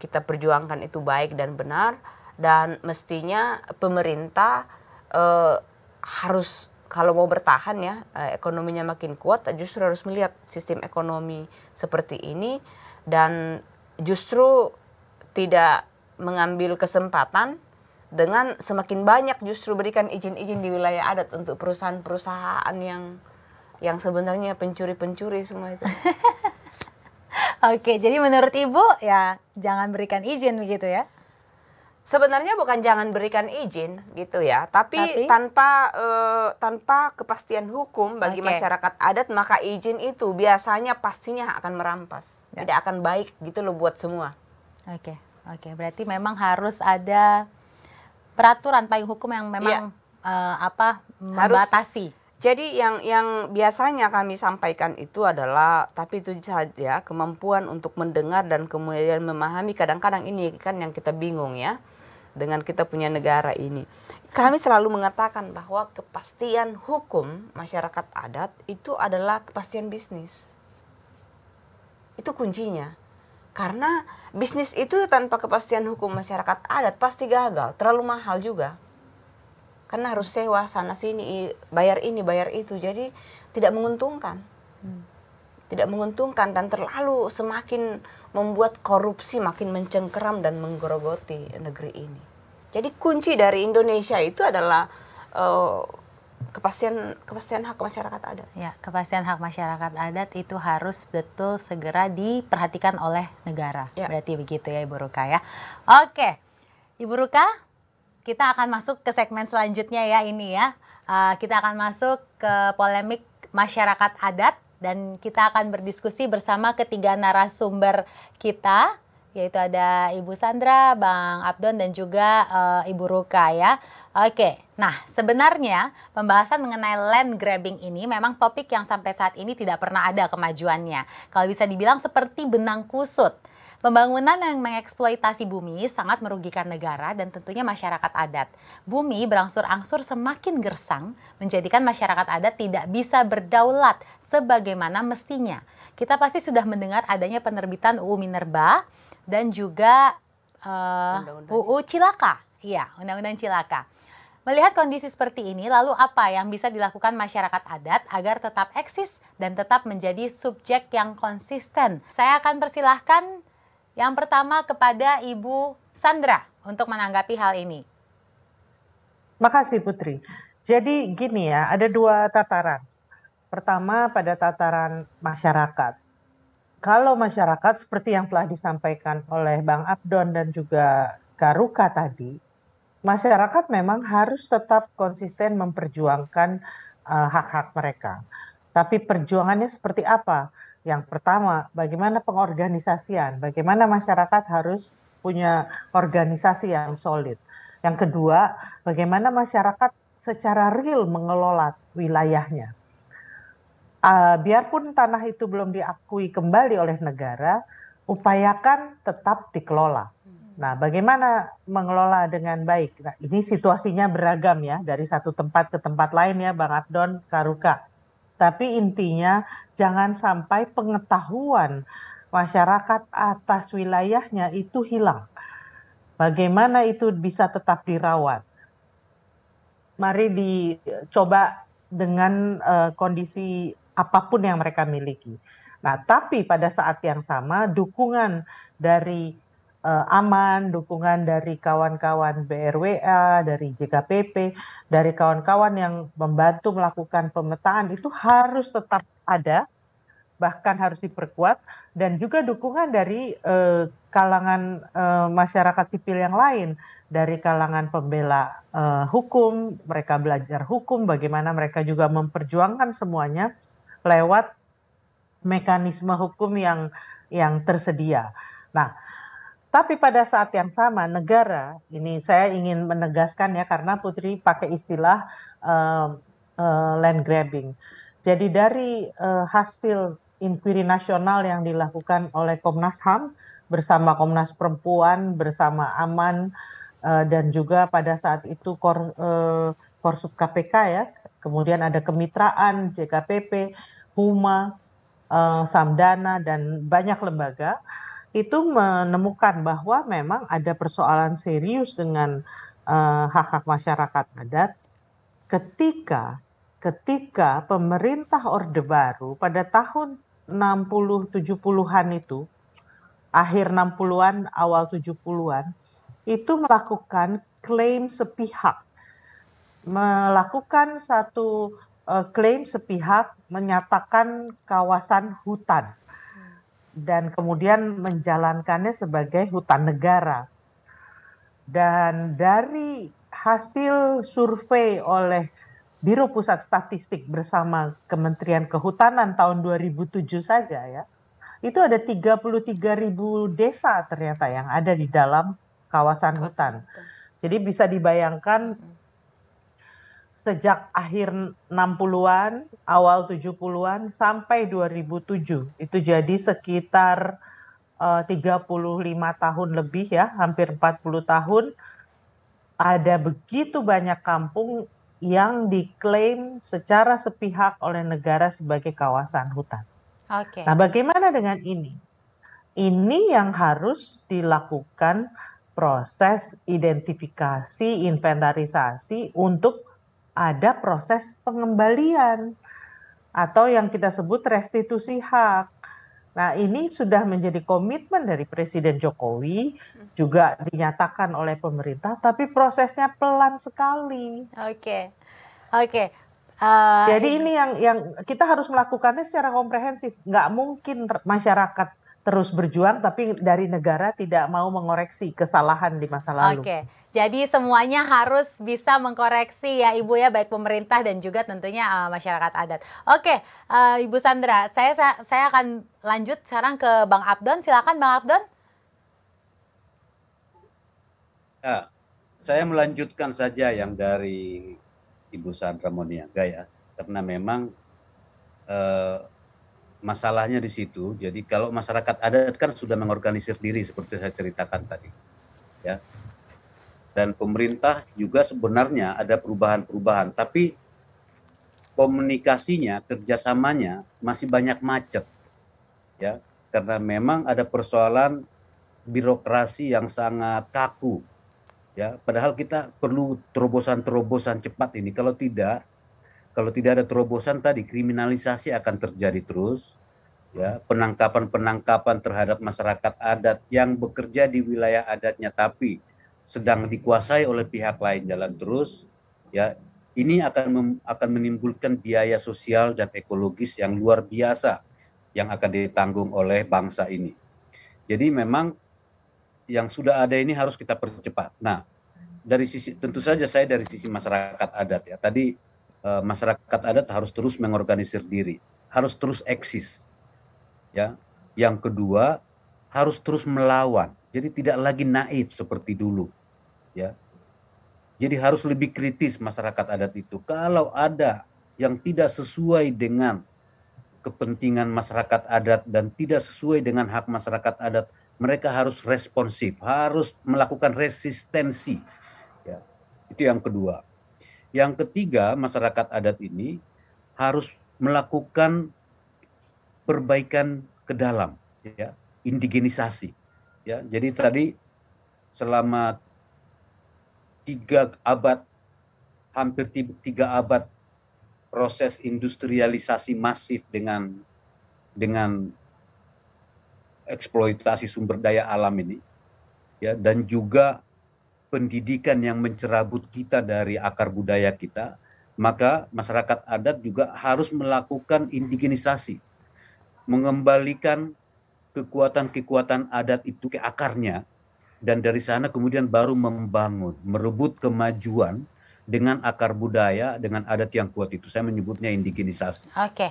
kita perjuangkan itu baik dan benar dan mestinya pemerintah uh, harus kalau mau bertahan ya eh, ekonominya makin kuat justru harus melihat sistem ekonomi seperti ini dan justru tidak mengambil kesempatan dengan semakin banyak justru berikan izin-izin di wilayah adat untuk perusahaan-perusahaan yang yang sebenarnya pencuri-pencuri semua itu. Oke, jadi menurut Ibu ya jangan berikan izin begitu ya. Sebenarnya bukan jangan berikan izin gitu ya, tapi, tapi? tanpa uh, tanpa kepastian hukum bagi okay. masyarakat adat maka izin itu biasanya pastinya akan merampas, ya. tidak akan baik gitu loh buat semua. Oke, okay. oke, okay. berarti memang harus ada peraturan payung hukum yang memang ya. uh, apa membatasi. Harus, jadi yang yang biasanya kami sampaikan itu adalah tapi itu saja kemampuan untuk mendengar dan kemudian memahami kadang-kadang ini kan yang kita bingung ya dengan kita punya negara ini. Kami selalu mengatakan bahwa kepastian hukum masyarakat adat itu adalah kepastian bisnis. Itu kuncinya. Karena bisnis itu tanpa kepastian hukum masyarakat adat pasti gagal, terlalu mahal juga. Karena harus sewa sana sini, bayar ini, bayar itu. Jadi tidak menguntungkan. Hmm. Tidak menguntungkan dan terlalu semakin membuat korupsi makin mencengkeram dan menggerogoti negeri ini. Jadi kunci dari Indonesia itu adalah uh, kepastian kepastian hak masyarakat adat. Ya, kepastian hak masyarakat adat itu harus betul segera diperhatikan oleh negara. Ya. Berarti begitu ya Ibu Ruka ya. Oke. Ibu Ruka, kita akan masuk ke segmen selanjutnya ya ini ya. Uh, kita akan masuk ke polemik masyarakat adat dan kita akan berdiskusi bersama ketiga narasumber kita yaitu ada Ibu Sandra, Bang Abdon dan juga uh, Ibu Ruka ya. Oke, nah sebenarnya pembahasan mengenai land grabbing ini memang topik yang sampai saat ini tidak pernah ada kemajuannya. Kalau bisa dibilang seperti benang kusut. Pembangunan yang mengeksploitasi bumi sangat merugikan negara dan tentunya masyarakat adat. Bumi berangsur-angsur semakin gersang, menjadikan masyarakat adat tidak bisa berdaulat sebagaimana mestinya. Kita pasti sudah mendengar adanya penerbitan UU Minerba, dan juga uh, eh, UU Cilaka. Iya, Undang-Undang Cilaka. Melihat kondisi seperti ini, lalu apa yang bisa dilakukan masyarakat adat agar tetap eksis dan tetap menjadi subjek yang konsisten? Saya akan persilahkan yang pertama kepada Ibu Sandra untuk menanggapi hal ini. Makasih Putri. Jadi gini ya, ada dua tataran. Pertama pada tataran masyarakat kalau masyarakat seperti yang telah disampaikan oleh Bang Abdon dan juga Karuka tadi, masyarakat memang harus tetap konsisten memperjuangkan eh, hak-hak uh, mereka. Tapi perjuangannya seperti apa? Yang pertama, bagaimana pengorganisasian? Bagaimana masyarakat harus punya organisasi yang solid? Yang kedua, bagaimana masyarakat secara real mengelola wilayahnya? uh, biarpun tanah itu belum diakui kembali oleh negara, upayakan tetap dikelola. Nah, bagaimana mengelola dengan baik? Nah, ini situasinya beragam ya, dari satu tempat ke tempat lain ya, Bang Abdon, Karuka. Tapi intinya jangan sampai pengetahuan masyarakat atas wilayahnya itu hilang. Bagaimana itu bisa tetap dirawat? Mari dicoba dengan uh, kondisi apapun yang mereka miliki. Nah, tapi pada saat yang sama dukungan dari uh, Aman, dukungan dari kawan-kawan BRWA, dari JKPP, dari kawan-kawan yang membantu melakukan pemetaan itu harus tetap ada, bahkan harus diperkuat dan juga dukungan dari uh, kalangan uh, masyarakat sipil yang lain, dari kalangan pembela uh, hukum, mereka belajar hukum, bagaimana mereka juga memperjuangkan semuanya lewat mekanisme hukum yang yang tersedia. Nah, tapi pada saat yang sama negara ini saya ingin menegaskan ya karena Putri pakai istilah uh, uh, land grabbing. Jadi dari uh, hasil inquiry nasional yang dilakukan oleh Komnas HAM bersama Komnas Perempuan, bersama Aman uh, dan juga pada saat itu kor, uh, KPK ya kemudian ada kemitraan JKPP, Huma, uh, Samdana dan banyak lembaga itu menemukan bahwa memang ada persoalan serius dengan hak eh, hak-hak masyarakat adat ketika ketika pemerintah Orde Baru pada tahun 60-70-an itu akhir 60-an awal 70-an itu melakukan klaim sepihak melakukan satu uh, klaim sepihak menyatakan kawasan hutan dan kemudian menjalankannya sebagai hutan negara. Dan dari hasil survei oleh Biro Pusat Statistik bersama Kementerian Kehutanan tahun 2007 saja ya, itu ada 33 ribu desa ternyata yang ada di dalam kawasan hutan. Jadi bisa dibayangkan sejak akhir 60-an, awal 70-an sampai 2007. Itu jadi sekitar eh, uh, 35 tahun lebih ya, hampir 40 tahun ada begitu banyak kampung yang diklaim secara sepihak oleh negara sebagai kawasan hutan. Okay. Nah, bagaimana dengan ini? Ini yang harus dilakukan proses identifikasi, inventarisasi untuk ada proses pengembalian atau yang kita sebut restitusi hak. Nah, ini sudah menjadi komitmen dari Presiden Jokowi, hmm. juga dinyatakan oleh pemerintah, tapi prosesnya pelan sekali. Oke, oke. Uh, Jadi ini yang yang kita harus melakukannya secara komprehensif. Nggak mungkin masyarakat terus berjuang tapi dari negara tidak mau mengoreksi kesalahan di masa lalu. Oke. Jadi semuanya harus bisa mengkoreksi ya Ibu ya baik pemerintah dan juga tentunya uh, masyarakat adat. Oke, uh, Ibu Sandra, saya saya akan lanjut sekarang ke Bang Abdon. Silakan Bang Abdon. Ya, saya melanjutkan saja yang dari Ibu Sandra Moniaga ya karena memang uh, masalahnya di situ. Jadi kalau masyarakat adat kan sudah mengorganisir diri seperti saya ceritakan tadi. Ya. Dan pemerintah juga sebenarnya ada perubahan-perubahan, tapi komunikasinya, kerjasamanya masih banyak macet. Ya, karena memang ada persoalan birokrasi yang sangat kaku. Ya, padahal kita perlu terobosan-terobosan cepat ini. Kalau tidak, kalau tidak ada terobosan tadi kriminalisasi akan terjadi terus ya penangkapan-penangkapan terhadap masyarakat adat yang bekerja di wilayah adatnya tapi sedang dikuasai oleh pihak lain jalan terus ya ini akan mem, akan menimbulkan biaya sosial dan ekologis yang luar biasa yang akan ditanggung oleh bangsa ini. Jadi memang yang sudah ada ini harus kita percepat. Nah, dari sisi tentu saja saya dari sisi masyarakat adat ya. Tadi Eh, masyarakat adat harus terus mengorganisir diri, harus terus eksis. Ya. Yang kedua, harus terus melawan. Jadi tidak lagi naif seperti dulu. Ya. Jadi harus lebih kritis masyarakat adat itu. Kalau ada yang tidak sesuai dengan kepentingan masyarakat adat dan tidak sesuai dengan hak masyarakat adat, mereka harus responsif, harus melakukan resistensi. Ya. Itu yang kedua yang ketiga masyarakat adat ini harus melakukan perbaikan ke dalam ya indigenisasi ya jadi tadi selama tiga abad hampir tiga abad proses industrialisasi masif dengan dengan eksploitasi sumber daya alam ini ya dan juga pendidikan yang mencerabut kita dari akar budaya kita, maka masyarakat adat juga harus melakukan indigenisasi, mengembalikan kekuatan-kekuatan adat itu ke akarnya, dan dari sana kemudian baru membangun, merebut kemajuan dengan akar budaya, dengan adat yang kuat itu. Saya menyebutnya indigenisasi. Oke, okay.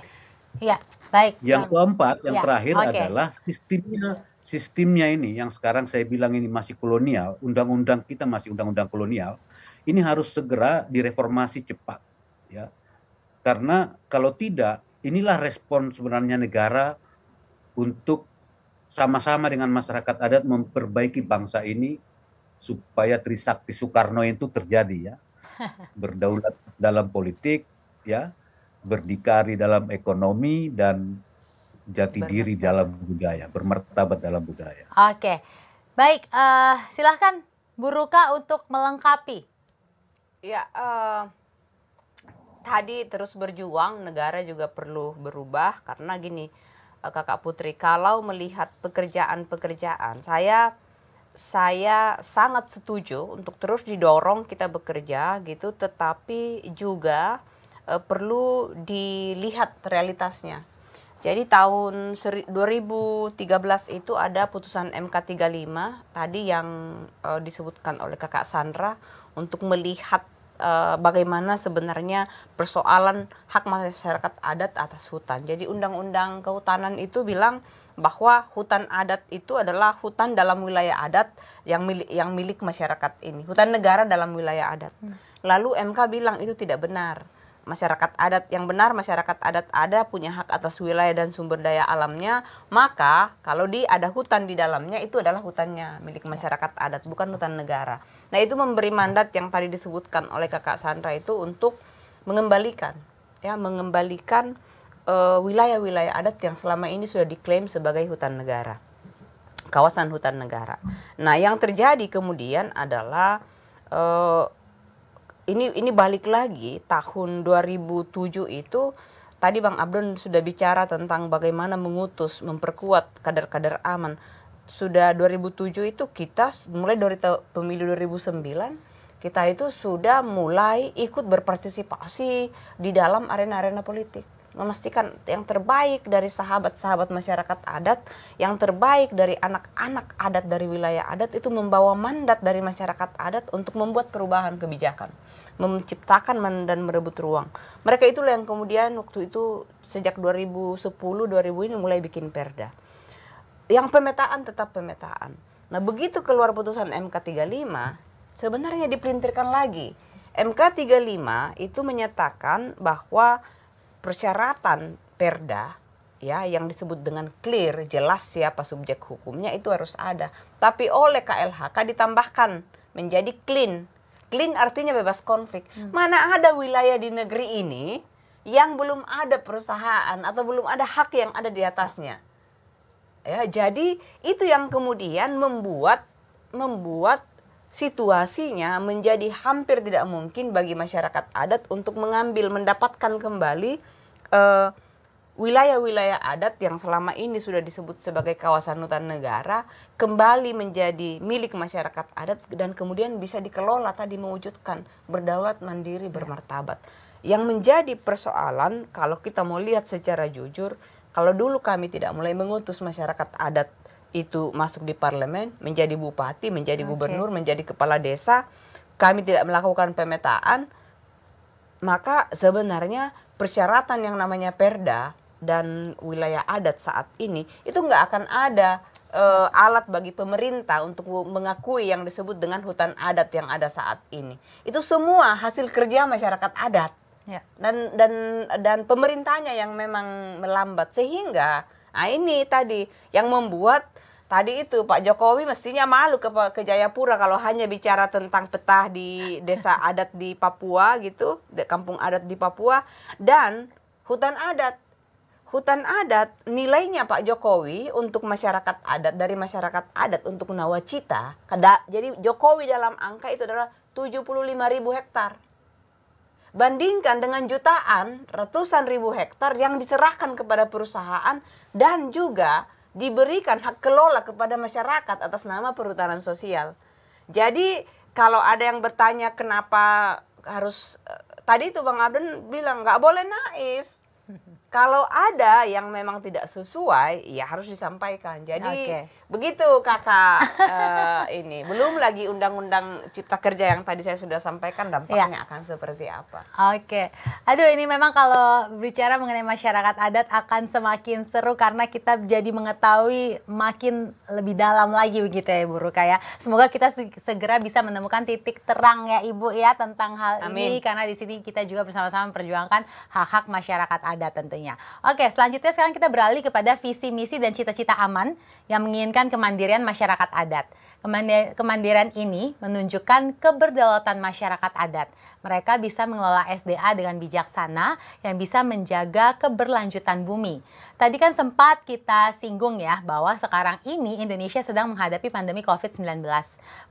ya baik. Yang keempat, yang ya. terakhir okay. adalah sistemnya sistemnya ini yang sekarang saya bilang ini masih kolonial, undang-undang kita masih undang-undang kolonial, ini harus segera direformasi cepat ya. Karena kalau tidak inilah respon sebenarnya negara untuk sama-sama dengan masyarakat adat memperbaiki bangsa ini supaya Trisakti Soekarno itu terjadi ya. Berdaulat dalam politik ya, berdikari dalam ekonomi dan jati diri dalam budaya, bermertabat dalam budaya. Oke, baik, uh, silahkan Bu Ruka untuk melengkapi. Ya, uh, tadi terus berjuang, negara juga perlu berubah karena gini, uh, Kakak Putri, kalau melihat pekerjaan-pekerjaan, saya saya sangat setuju untuk terus didorong kita bekerja gitu, tetapi juga uh, perlu dilihat realitasnya jadi tahun 2013 itu ada putusan MK 35 tadi yang e, disebutkan oleh Kakak Sandra untuk melihat e, bagaimana sebenarnya persoalan hak masyarakat adat atas hutan. Jadi undang-undang kehutanan itu bilang bahwa hutan adat itu adalah hutan dalam wilayah adat yang milik yang milik masyarakat ini, hutan negara dalam wilayah adat. Hmm. Lalu MK bilang itu tidak benar masyarakat adat yang benar, masyarakat adat ada punya hak atas wilayah dan sumber daya alamnya, maka kalau di ada hutan di dalamnya itu adalah hutannya milik masyarakat adat, bukan hutan negara. Nah, itu memberi mandat yang tadi disebutkan oleh Kakak Sandra itu untuk mengembalikan ya, mengembalikan eh, wilayah-wilayah uh, adat yang selama ini sudah diklaim sebagai hutan negara. Kawasan hutan negara. Nah, yang terjadi kemudian adalah uh, ini ini balik lagi tahun 2007 itu tadi Bang Abdon sudah bicara tentang bagaimana mengutus, memperkuat kader-kader aman. Sudah 2007 itu kita mulai dari pemilu 2009 kita itu sudah mulai ikut berpartisipasi di dalam arena-arena politik memastikan yang terbaik dari sahabat-sahabat masyarakat adat, yang terbaik dari anak-anak adat dari wilayah adat itu membawa mandat dari masyarakat adat untuk membuat perubahan kebijakan, menciptakan dan merebut ruang. Mereka itulah yang kemudian waktu itu sejak 2010 2000 ini mulai bikin perda. Yang pemetaan tetap pemetaan. Nah, begitu keluar putusan MK 35, sebenarnya diperintirkan lagi. MK 35 itu menyatakan bahwa persyaratan perda ya yang disebut dengan clear jelas siapa subjek hukumnya itu harus ada tapi oleh KLHK ditambahkan menjadi clean clean artinya bebas konflik hmm. mana ada wilayah di negeri ini yang belum ada perusahaan atau belum ada hak yang ada di atasnya ya jadi itu yang kemudian membuat membuat situasinya menjadi hampir tidak mungkin bagi masyarakat adat untuk mengambil mendapatkan kembali wilayah eh, wilayah-wilayah adat yang selama ini sudah disebut sebagai kawasan hutan negara kembali menjadi milik masyarakat adat dan kemudian bisa dikelola tadi mewujudkan berdaulat mandiri bermartabat. Yang menjadi persoalan kalau kita mau lihat secara jujur, kalau dulu kami tidak mulai mengutus masyarakat adat itu masuk di parlemen, menjadi bupati, menjadi okay. gubernur, menjadi kepala desa, kami tidak melakukan pemetaan, maka sebenarnya persyaratan yang namanya perda dan wilayah adat saat ini itu nggak akan ada uh, alat bagi pemerintah untuk mengakui yang disebut dengan hutan adat yang ada saat ini. Itu semua hasil kerja masyarakat adat. Ya. Dan dan dan pemerintahnya yang memang melambat sehingga Nah ini tadi yang membuat tadi itu Pak Jokowi mestinya malu ke ke Jayapura kalau hanya bicara tentang petah di desa adat di Papua gitu, kampung adat di Papua dan hutan adat. Hutan adat nilainya Pak Jokowi untuk masyarakat adat dari masyarakat adat untuk Nawacita. Jadi Jokowi dalam angka itu adalah lima ribu hektar. Bandingkan dengan jutaan, ratusan ribu hektar yang diserahkan kepada perusahaan dan juga diberikan hak kelola kepada masyarakat atas nama perhutanan sosial. Jadi kalau ada yang bertanya kenapa harus eh, tadi itu Bang Abden bilang nggak boleh naif kalau ada yang memang tidak sesuai, ya harus disampaikan. Jadi okay. begitu kakak uh, ini. Belum lagi undang-undang cipta kerja yang tadi saya sudah sampaikan dampaknya yeah. akan seperti apa. Oke, okay. aduh ini memang kalau bicara mengenai masyarakat adat akan semakin seru karena kita jadi mengetahui makin lebih dalam lagi begitu ya Ibu Ruka ya. Semoga kita segera bisa menemukan titik terang ya Ibu ya tentang hal Amin. ini karena di sini kita juga bersama-sama memperjuangkan hak-hak masyarakat adat tentunya sebagainya. Oke, selanjutnya sekarang kita beralih kepada visi misi dan cita-cita aman yang menginginkan kemandirian masyarakat adat. Kemandirian ini menunjukkan keberdaulatan masyarakat adat. Mereka bisa mengelola SDA dengan bijaksana yang bisa menjaga keberlanjutan bumi. Tadi kan sempat kita singgung ya bahwa sekarang ini Indonesia sedang menghadapi pandemi COVID-19.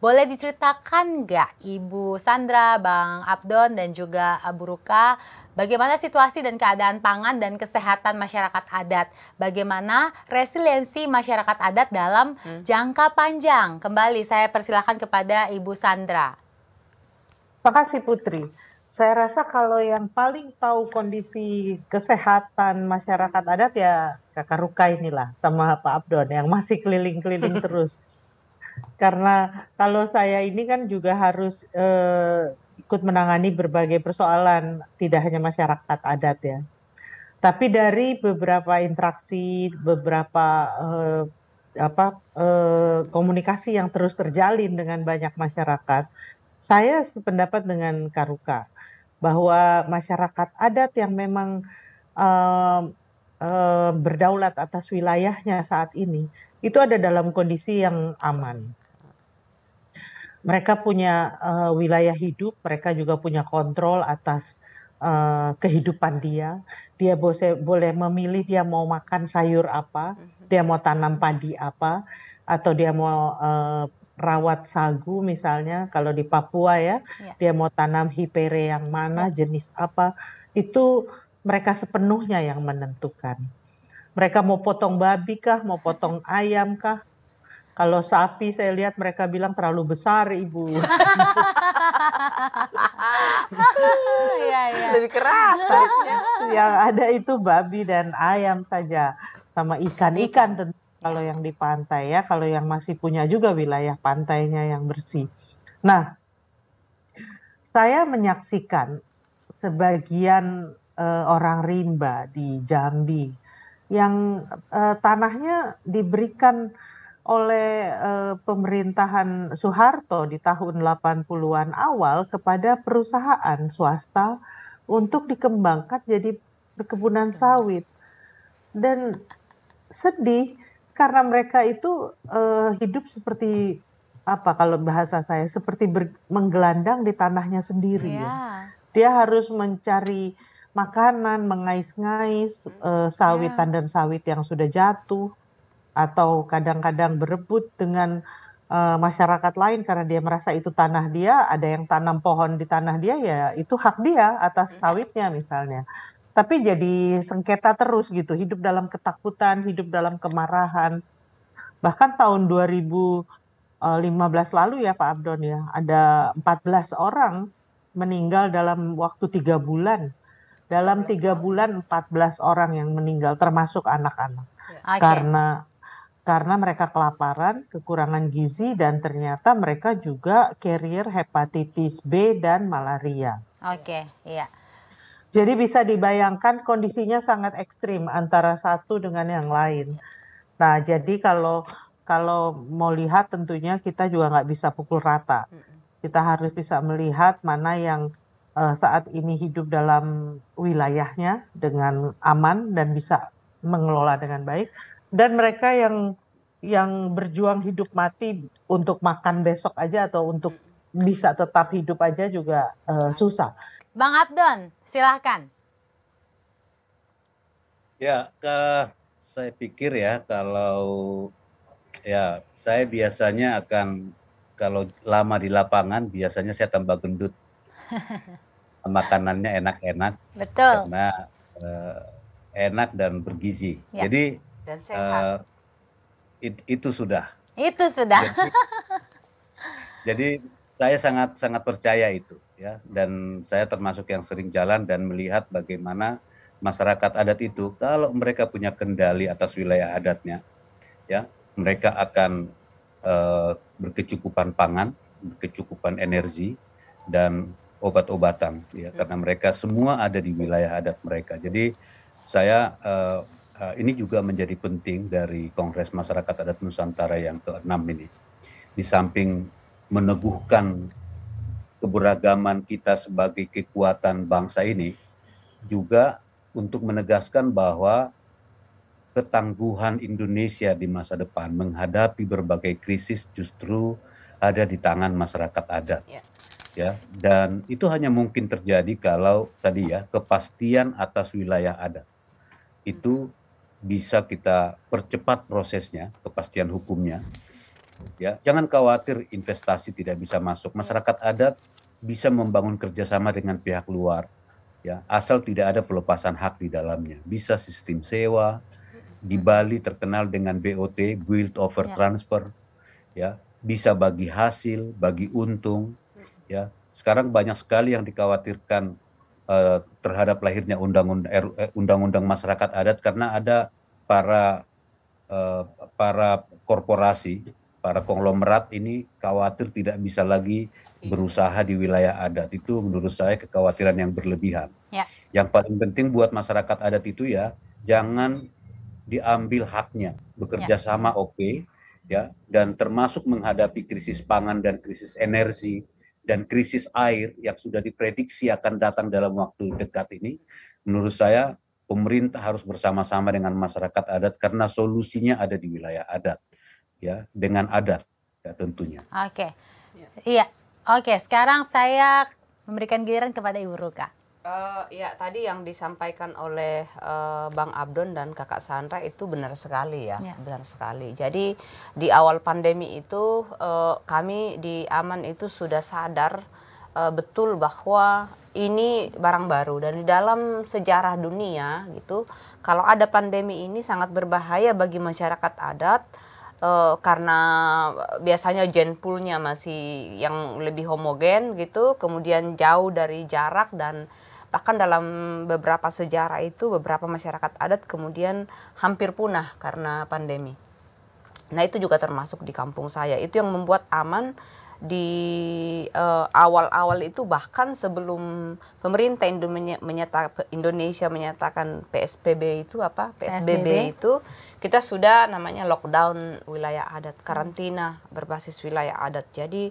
Boleh diceritakan nggak Ibu Sandra, Bang Abdon, dan juga Abu Ruka bagaimana situasi dan keadaan pangan dan kesehatan masyarakat adat, bagaimana resiliensi masyarakat adat dalam hmm. jangka panjang. Kembali kembali saya persilahkan kepada Ibu Sandra. Terima kasih Putri. Saya rasa kalau yang paling tahu kondisi kesehatan masyarakat adat ya Kakak Ruka inilah sama Pak Abdon yang masih keliling-keliling terus. Karena kalau saya ini kan juga harus eh, ikut menangani berbagai persoalan tidak hanya masyarakat adat ya. Tapi dari beberapa interaksi, beberapa eh, apa eh, komunikasi yang terus terjalin dengan banyak masyarakat. Saya sependapat dengan Karuka bahwa masyarakat adat yang memang eh, eh, berdaulat atas wilayahnya saat ini itu ada dalam kondisi yang aman. Mereka punya uh, wilayah hidup, mereka juga punya kontrol atas Eh, kehidupan dia. Dia boleh boleh memilih dia mau makan sayur apa, mhm. dia mau tanam padi apa, atau dia mau uh, rawat sagu misalnya kalau di Papua ya, yeah. dia mau tanam hipere yang mana, yeah. jenis apa, itu mereka sepenuhnya yang menentukan. Mereka mau potong babi kah, mau potong ayam kah? Kalau sapi saya lihat mereka bilang terlalu besar ibu. ya, Lebih keras Yang ada itu babi dan ayam saja sama ikan-ikan iya. tentu kalau yang di pantai ya, kalau yang masih punya juga wilayah pantainya yang bersih. Nah, saya menyaksikan sebagian uh, orang rimba di Jambi yang uh, tanahnya diberikan oleh eh, pemerintahan Soeharto di tahun 80-an awal kepada perusahaan swasta untuk dikembangkan jadi perkebunan iya, sawit. Dan sedih karena mereka itu eh, hidup seperti apa kalau bahasa saya seperti ber, menggelandang di tanahnya sendiri yeah. ya. Dia harus mencari makanan, mengais-ngais sawit eh, iya. sawitan yeah. dan sawit yang sudah jatuh atau kadang-kadang berebut dengan uh, masyarakat lain karena dia merasa itu tanah dia, ada yang tanam pohon di tanah dia ya itu hak dia atas hmm. sawitnya misalnya. Tapi jadi sengketa terus gitu, hidup dalam ketakutan, hidup dalam kemarahan. Bahkan tahun 2015 eh, lalu ya Pak Abdon ya, ada 14 orang meninggal dalam waktu tiga bulan. Dalam tiga bulan 14 orang yang meninggal termasuk anak-anak. Okay. Karena karena mereka kelaparan, kekurangan gizi, dan ternyata mereka juga carrier hepatitis B dan malaria. Oke, okay, iya. Jadi bisa dibayangkan kondisinya sangat ekstrim antara satu dengan yang lain. Nah, jadi kalau kalau mau lihat tentunya kita juga nggak bisa pukul rata. Kita harus bisa melihat mana yang uh, saat ini hidup dalam wilayahnya dengan aman dan bisa mengelola dengan baik, dan mereka yang yang berjuang hidup mati untuk makan besok aja atau untuk hmm. bisa tetap hidup aja juga uh, susah. Bang Abdon, silahkan. Ya, ke, saya pikir ya kalau ya saya biasanya akan kalau lama di lapangan biasanya saya tambah gendut. Makanannya enak-enak. Betul. Karena uh, enak dan bergizi. Ya, Jadi dan sehat. Uh, it, itu sudah. Itu sudah. Jadi, jadi saya sangat sangat percaya itu ya dan saya termasuk yang sering jalan dan melihat bagaimana masyarakat adat itu kalau mereka punya kendali atas wilayah adatnya ya mereka akan uh, berkecukupan pangan, berkecukupan energi dan obat-obatan ya karena mereka semua ada di wilayah adat mereka. Jadi saya uh, Eh, ini juga menjadi penting dari Kongres Masyarakat Adat Nusantara yang ke-6 ini. Di samping meneguhkan keberagaman kita sebagai kekuatan bangsa ini, juga untuk menegaskan bahwa ketangguhan Indonesia di masa depan menghadapi berbagai krisis justru ada di tangan masyarakat adat. Yeah. Ya, dan itu hanya mungkin terjadi kalau tadi ya kepastian atas wilayah adat itu bisa kita percepat prosesnya, kepastian hukumnya. Ya, jangan khawatir investasi tidak bisa masuk. Masyarakat adat bisa membangun kerjasama dengan pihak luar, ya asal tidak ada pelepasan hak di dalamnya. Bisa sistem sewa. Di Bali terkenal dengan BOT (Build Over ya. Transfer), ya bisa bagi hasil, bagi untung, ya. Sekarang banyak sekali yang dikhawatirkan Eh, terhadap lahirnya eh, undang-undang masyarakat adat karena ada para eh, para korporasi, para konglomerat ini khawatir tidak bisa lagi berusaha di wilayah adat itu menurut saya kekhawatiran yang berlebihan. Ya. Yang paling penting buat masyarakat adat itu ya jangan diambil haknya bekerja ya. sama oke okay, ya dan termasuk menghadapi krisis pangan dan krisis energi dan krisis air yang sudah diprediksi akan datang dalam waktu dekat ini, menurut saya pemerintah harus bersama-sama dengan masyarakat adat karena solusinya ada di wilayah adat, ya dengan adat ya, tentunya. Oke, okay. iya, oke. Okay, sekarang saya memberikan giliran kepada Ibu Ruka. Uh, ya tadi yang disampaikan oleh uh, Bang Abdon dan Kakak Sandra itu benar sekali ya, ya. benar sekali. Jadi di awal pandemi itu uh, kami di Aman itu sudah sadar uh, betul bahwa ini barang baru dan di dalam sejarah dunia gitu, kalau ada pandemi ini sangat berbahaya bagi masyarakat adat uh, karena biasanya genpoolnya masih yang lebih homogen gitu, kemudian jauh dari jarak dan bahkan dalam beberapa sejarah itu beberapa masyarakat adat kemudian hampir punah karena pandemi. Nah itu juga termasuk di kampung saya. Itu yang membuat aman di eh, awal-awal uh, itu bahkan sebelum pemerintah menyata, Indonesia menyatakan PSBB itu apa PSBB, PSBB itu kita sudah namanya lockdown wilayah adat karantina berbasis wilayah adat jadi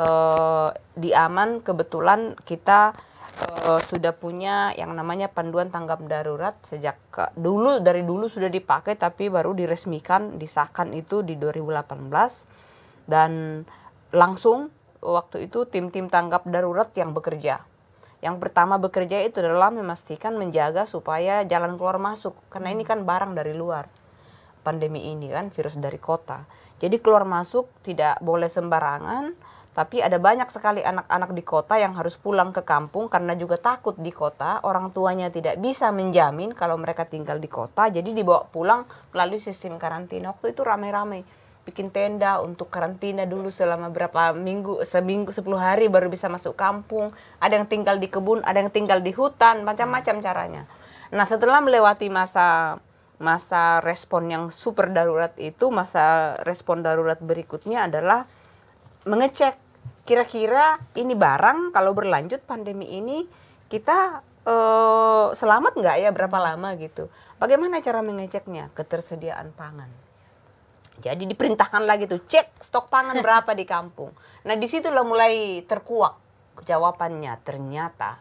uh, di aman kebetulan kita uh, sudah punya yang namanya panduan tanggap darurat sejak uh, dulu dari dulu sudah dipakai tapi baru diresmikan disahkan itu di 2018 dan langsung waktu itu tim-tim tanggap darurat yang bekerja. Yang pertama bekerja itu adalah memastikan menjaga supaya jalan keluar masuk karena ini kan barang dari luar. Pandemi ini kan virus dari kota. Jadi keluar masuk tidak boleh sembarangan tapi ada banyak sekali anak-anak di kota yang harus pulang ke kampung karena juga takut di kota. Orang tuanya tidak bisa menjamin kalau mereka tinggal di kota. Jadi dibawa pulang melalui sistem karantina. Waktu itu rame-rame bikin tenda untuk karantina dulu selama berapa minggu seminggu sepuluh hari baru bisa masuk kampung ada yang tinggal di kebun ada yang tinggal di hutan macam-macam caranya nah setelah melewati masa masa respon yang super darurat itu masa respon darurat berikutnya adalah mengecek kira-kira ini barang kalau berlanjut pandemi ini kita uh, selamat nggak ya berapa lama gitu. Bagaimana cara mengeceknya? Ketersediaan pangan. Jadi diperintahkan lagi tuh cek stok pangan berapa di kampung. Nah disitulah mulai terkuak jawabannya ternyata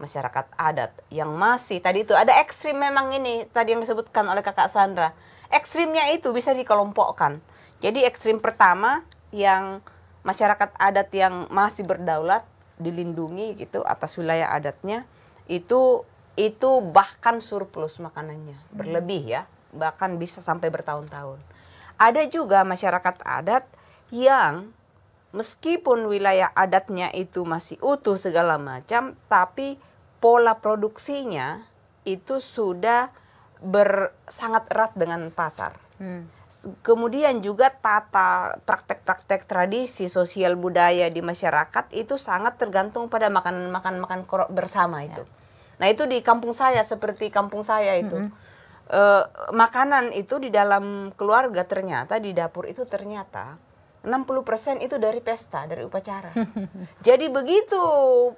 masyarakat adat yang masih tadi itu ada ekstrim memang ini tadi yang disebutkan oleh kakak Sandra ekstrimnya itu bisa dikelompokkan jadi ekstrim pertama yang masyarakat adat yang masih berdaulat dilindungi gitu atas wilayah adatnya itu itu bahkan surplus makanannya hmm. berlebih ya bahkan bisa sampai bertahun-tahun ada juga masyarakat adat yang meskipun wilayah adatnya itu masih utuh segala macam tapi pola produksinya itu sudah ber, sangat erat dengan pasar hmm kemudian juga tata praktek-praktek tradisi sosial budaya di masyarakat itu sangat tergantung pada makanan-makanan makan korok bersama ya. itu. Ya. Nah itu di kampung saya seperti kampung saya itu. Mm -hmm. e, makanan itu di dalam keluarga ternyata di dapur itu ternyata 60% itu dari pesta, dari upacara. Jadi begitu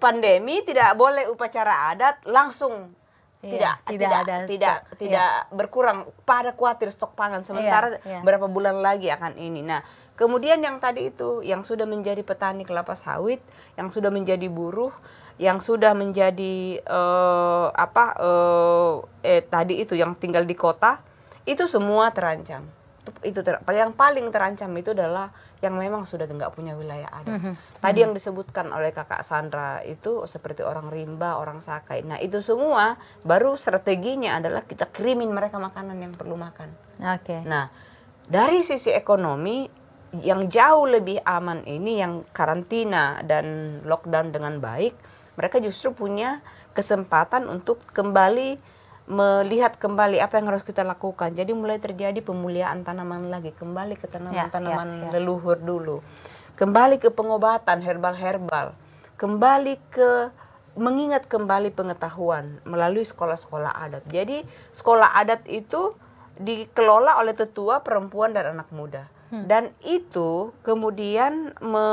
pandemi tidak boleh upacara adat langsung Iya, tidak iya, tidak tidak ada tidak, stok, tidak iya. berkurang pada khawatir stok pangan iya, sementara iya, iya. berapa bulan lagi akan ini nah kemudian yang tadi itu yang sudah menjadi petani kelapa sawit yang sudah menjadi buruh yang sudah menjadi uh, apa uh, eh tadi itu yang tinggal di kota itu semua terancam itu ter yang paling terancam itu adalah yang memang sudah nggak punya wilayah adat. Mm -hmm. Tadi mm-hmm. yang disebutkan oleh Kakak Sandra itu seperti orang rimba, orang sakai. Nah, itu semua baru strateginya adalah kita kirimin mereka makanan yang perlu makan. Oke. Okay. Nah, dari sisi ekonomi yang jauh lebih aman ini yang karantina dan lockdown dengan baik, mereka justru punya kesempatan untuk kembali melihat kembali apa yang harus kita lakukan. Jadi mulai terjadi pemuliaan tanaman lagi, kembali ke tanaman-tanaman ya, ya, ya. leluhur dulu. Kembali ke pengobatan herbal-herbal. Kembali ke mengingat kembali pengetahuan melalui sekolah-sekolah adat. Jadi sekolah adat itu dikelola oleh tetua perempuan dan anak muda. Hmm. Dan itu kemudian me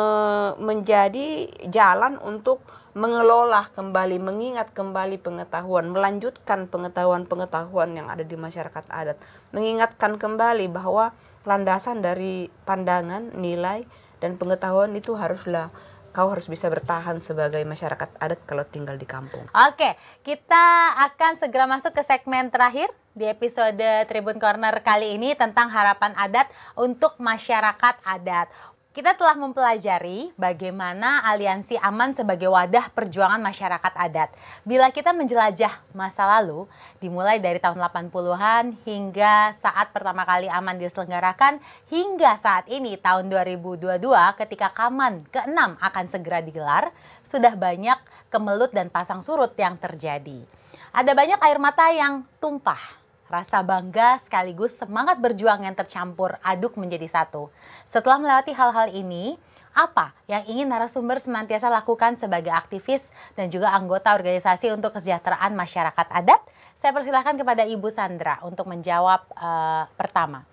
menjadi jalan untuk mengelola kembali, mengingat kembali pengetahuan, melanjutkan pengetahuan-pengetahuan yang ada di masyarakat adat, mengingatkan kembali bahwa landasan dari pandangan, nilai, dan pengetahuan itu haruslah kau harus bisa bertahan sebagai masyarakat adat kalau tinggal di kampung. Oke, kita akan segera masuk ke segmen terakhir di episode Tribun Corner kali ini tentang harapan adat untuk masyarakat adat. Kita telah mempelajari bagaimana aliansi aman sebagai wadah perjuangan masyarakat adat. Bila kita menjelajah masa lalu, dimulai dari tahun 80-an hingga saat pertama kali aman diselenggarakan, hingga saat ini tahun 2022 ketika Kaman ke-6 akan segera digelar, sudah banyak kemelut dan pasang surut yang terjadi. Ada banyak air mata yang tumpah rasa bangga sekaligus semangat berjuang yang tercampur aduk menjadi satu. Setelah melewati hal-hal ini, apa yang ingin narasumber senantiasa lakukan sebagai aktivis dan juga anggota organisasi untuk kesejahteraan masyarakat adat? Saya persilahkan kepada Ibu Sandra untuk menjawab uh, pertama.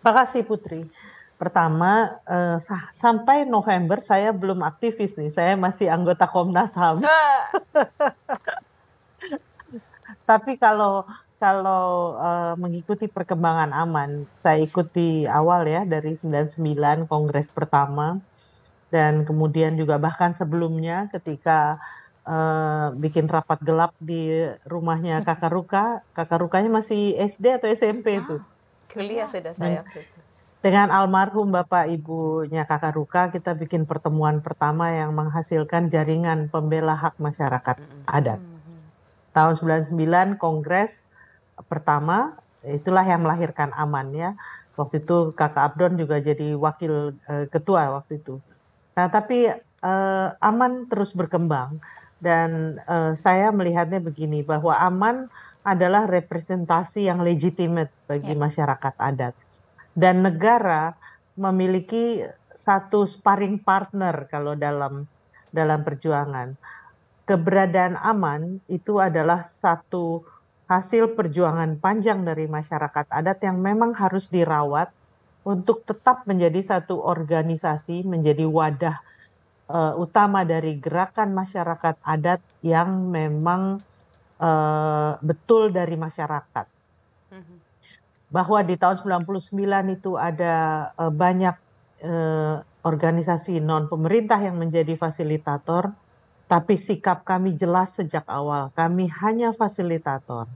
Terima kasih Putri. Pertama, uh, sampai November saya belum aktivis nih, saya masih anggota Komnas HAM. Tapi kalau kalau uh, mengikuti perkembangan aman, saya ikuti awal ya dari 99 kongres pertama dan kemudian juga bahkan sebelumnya ketika uh, bikin rapat gelap di rumahnya Kakak Ruka, Kakak Rukanya masih SD atau SMP ah, itu. Kuliah sudah saya. Dan, dengan almarhum Bapak Ibunya Kakak Ruka kita bikin pertemuan pertama yang menghasilkan jaringan pembela hak masyarakat adat. Tahun 99 kongres pertama itulah yang melahirkan aman ya waktu itu kakak Abdon juga jadi wakil uh, ketua waktu itu nah tapi uh, aman terus berkembang dan uh, saya melihatnya begini bahwa aman adalah representasi yang legitimate bagi yeah. masyarakat adat dan negara memiliki satu sparring partner kalau dalam dalam perjuangan keberadaan aman itu adalah satu hasil perjuangan panjang dari masyarakat adat yang memang harus dirawat untuk tetap menjadi satu organisasi, menjadi wadah uh, utama dari gerakan masyarakat adat yang memang uh, betul dari masyarakat. Mm-hmm. Bahwa di tahun 99 itu ada uh, banyak uh, organisasi non pemerintah yang menjadi fasilitator tapi sikap kami jelas sejak awal, kami hanya fasilitator.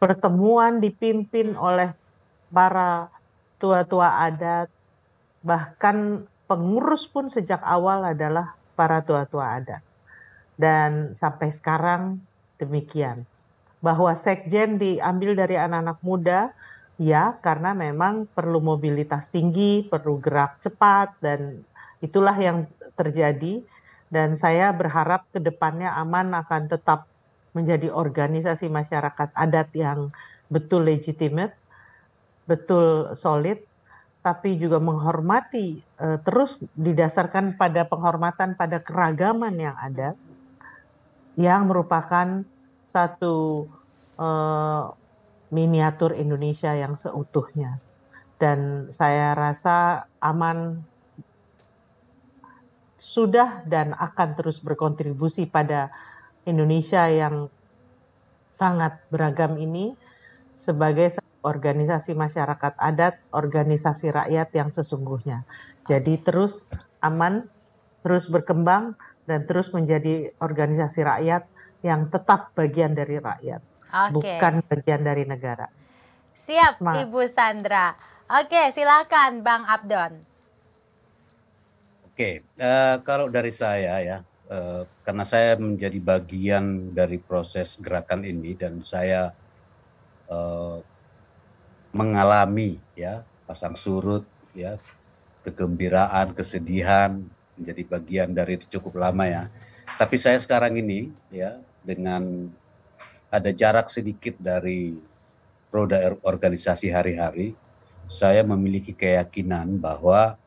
Pertemuan dipimpin oleh para tua-tua adat, bahkan pengurus pun sejak awal adalah para tua-tua adat. Dan sampai sekarang demikian. Bahwa sekjen diambil dari anak-anak muda, ya karena memang perlu mobilitas tinggi, perlu gerak cepat, dan itulah yang terjadi dan saya berharap ke depannya aman akan tetap menjadi organisasi masyarakat adat yang betul legitimate, betul solid, tapi juga menghormati uh, terus didasarkan pada penghormatan pada keragaman yang ada, yang merupakan satu uh, miniatur Indonesia yang seutuhnya. Dan saya rasa aman sudah dan akan terus berkontribusi pada Indonesia yang sangat beragam ini sebagai organisasi masyarakat adat, organisasi rakyat yang sesungguhnya. Jadi terus aman, terus berkembang dan terus menjadi organisasi rakyat yang tetap bagian dari rakyat, okay. bukan bagian dari negara. Siap, Ma. Ibu Sandra. Oke, silakan Bang Abdon. Oke, okay. uh, eh, kalau dari saya ya, uh, karena saya menjadi bagian dari proses gerakan ini dan saya uh, mengalami ya pasang surut ya kegembiraan, kesedihan menjadi bagian dari cukup lama ya. Tapi saya sekarang ini ya dengan ada jarak sedikit dari roda organisasi hari-hari, saya memiliki keyakinan bahwa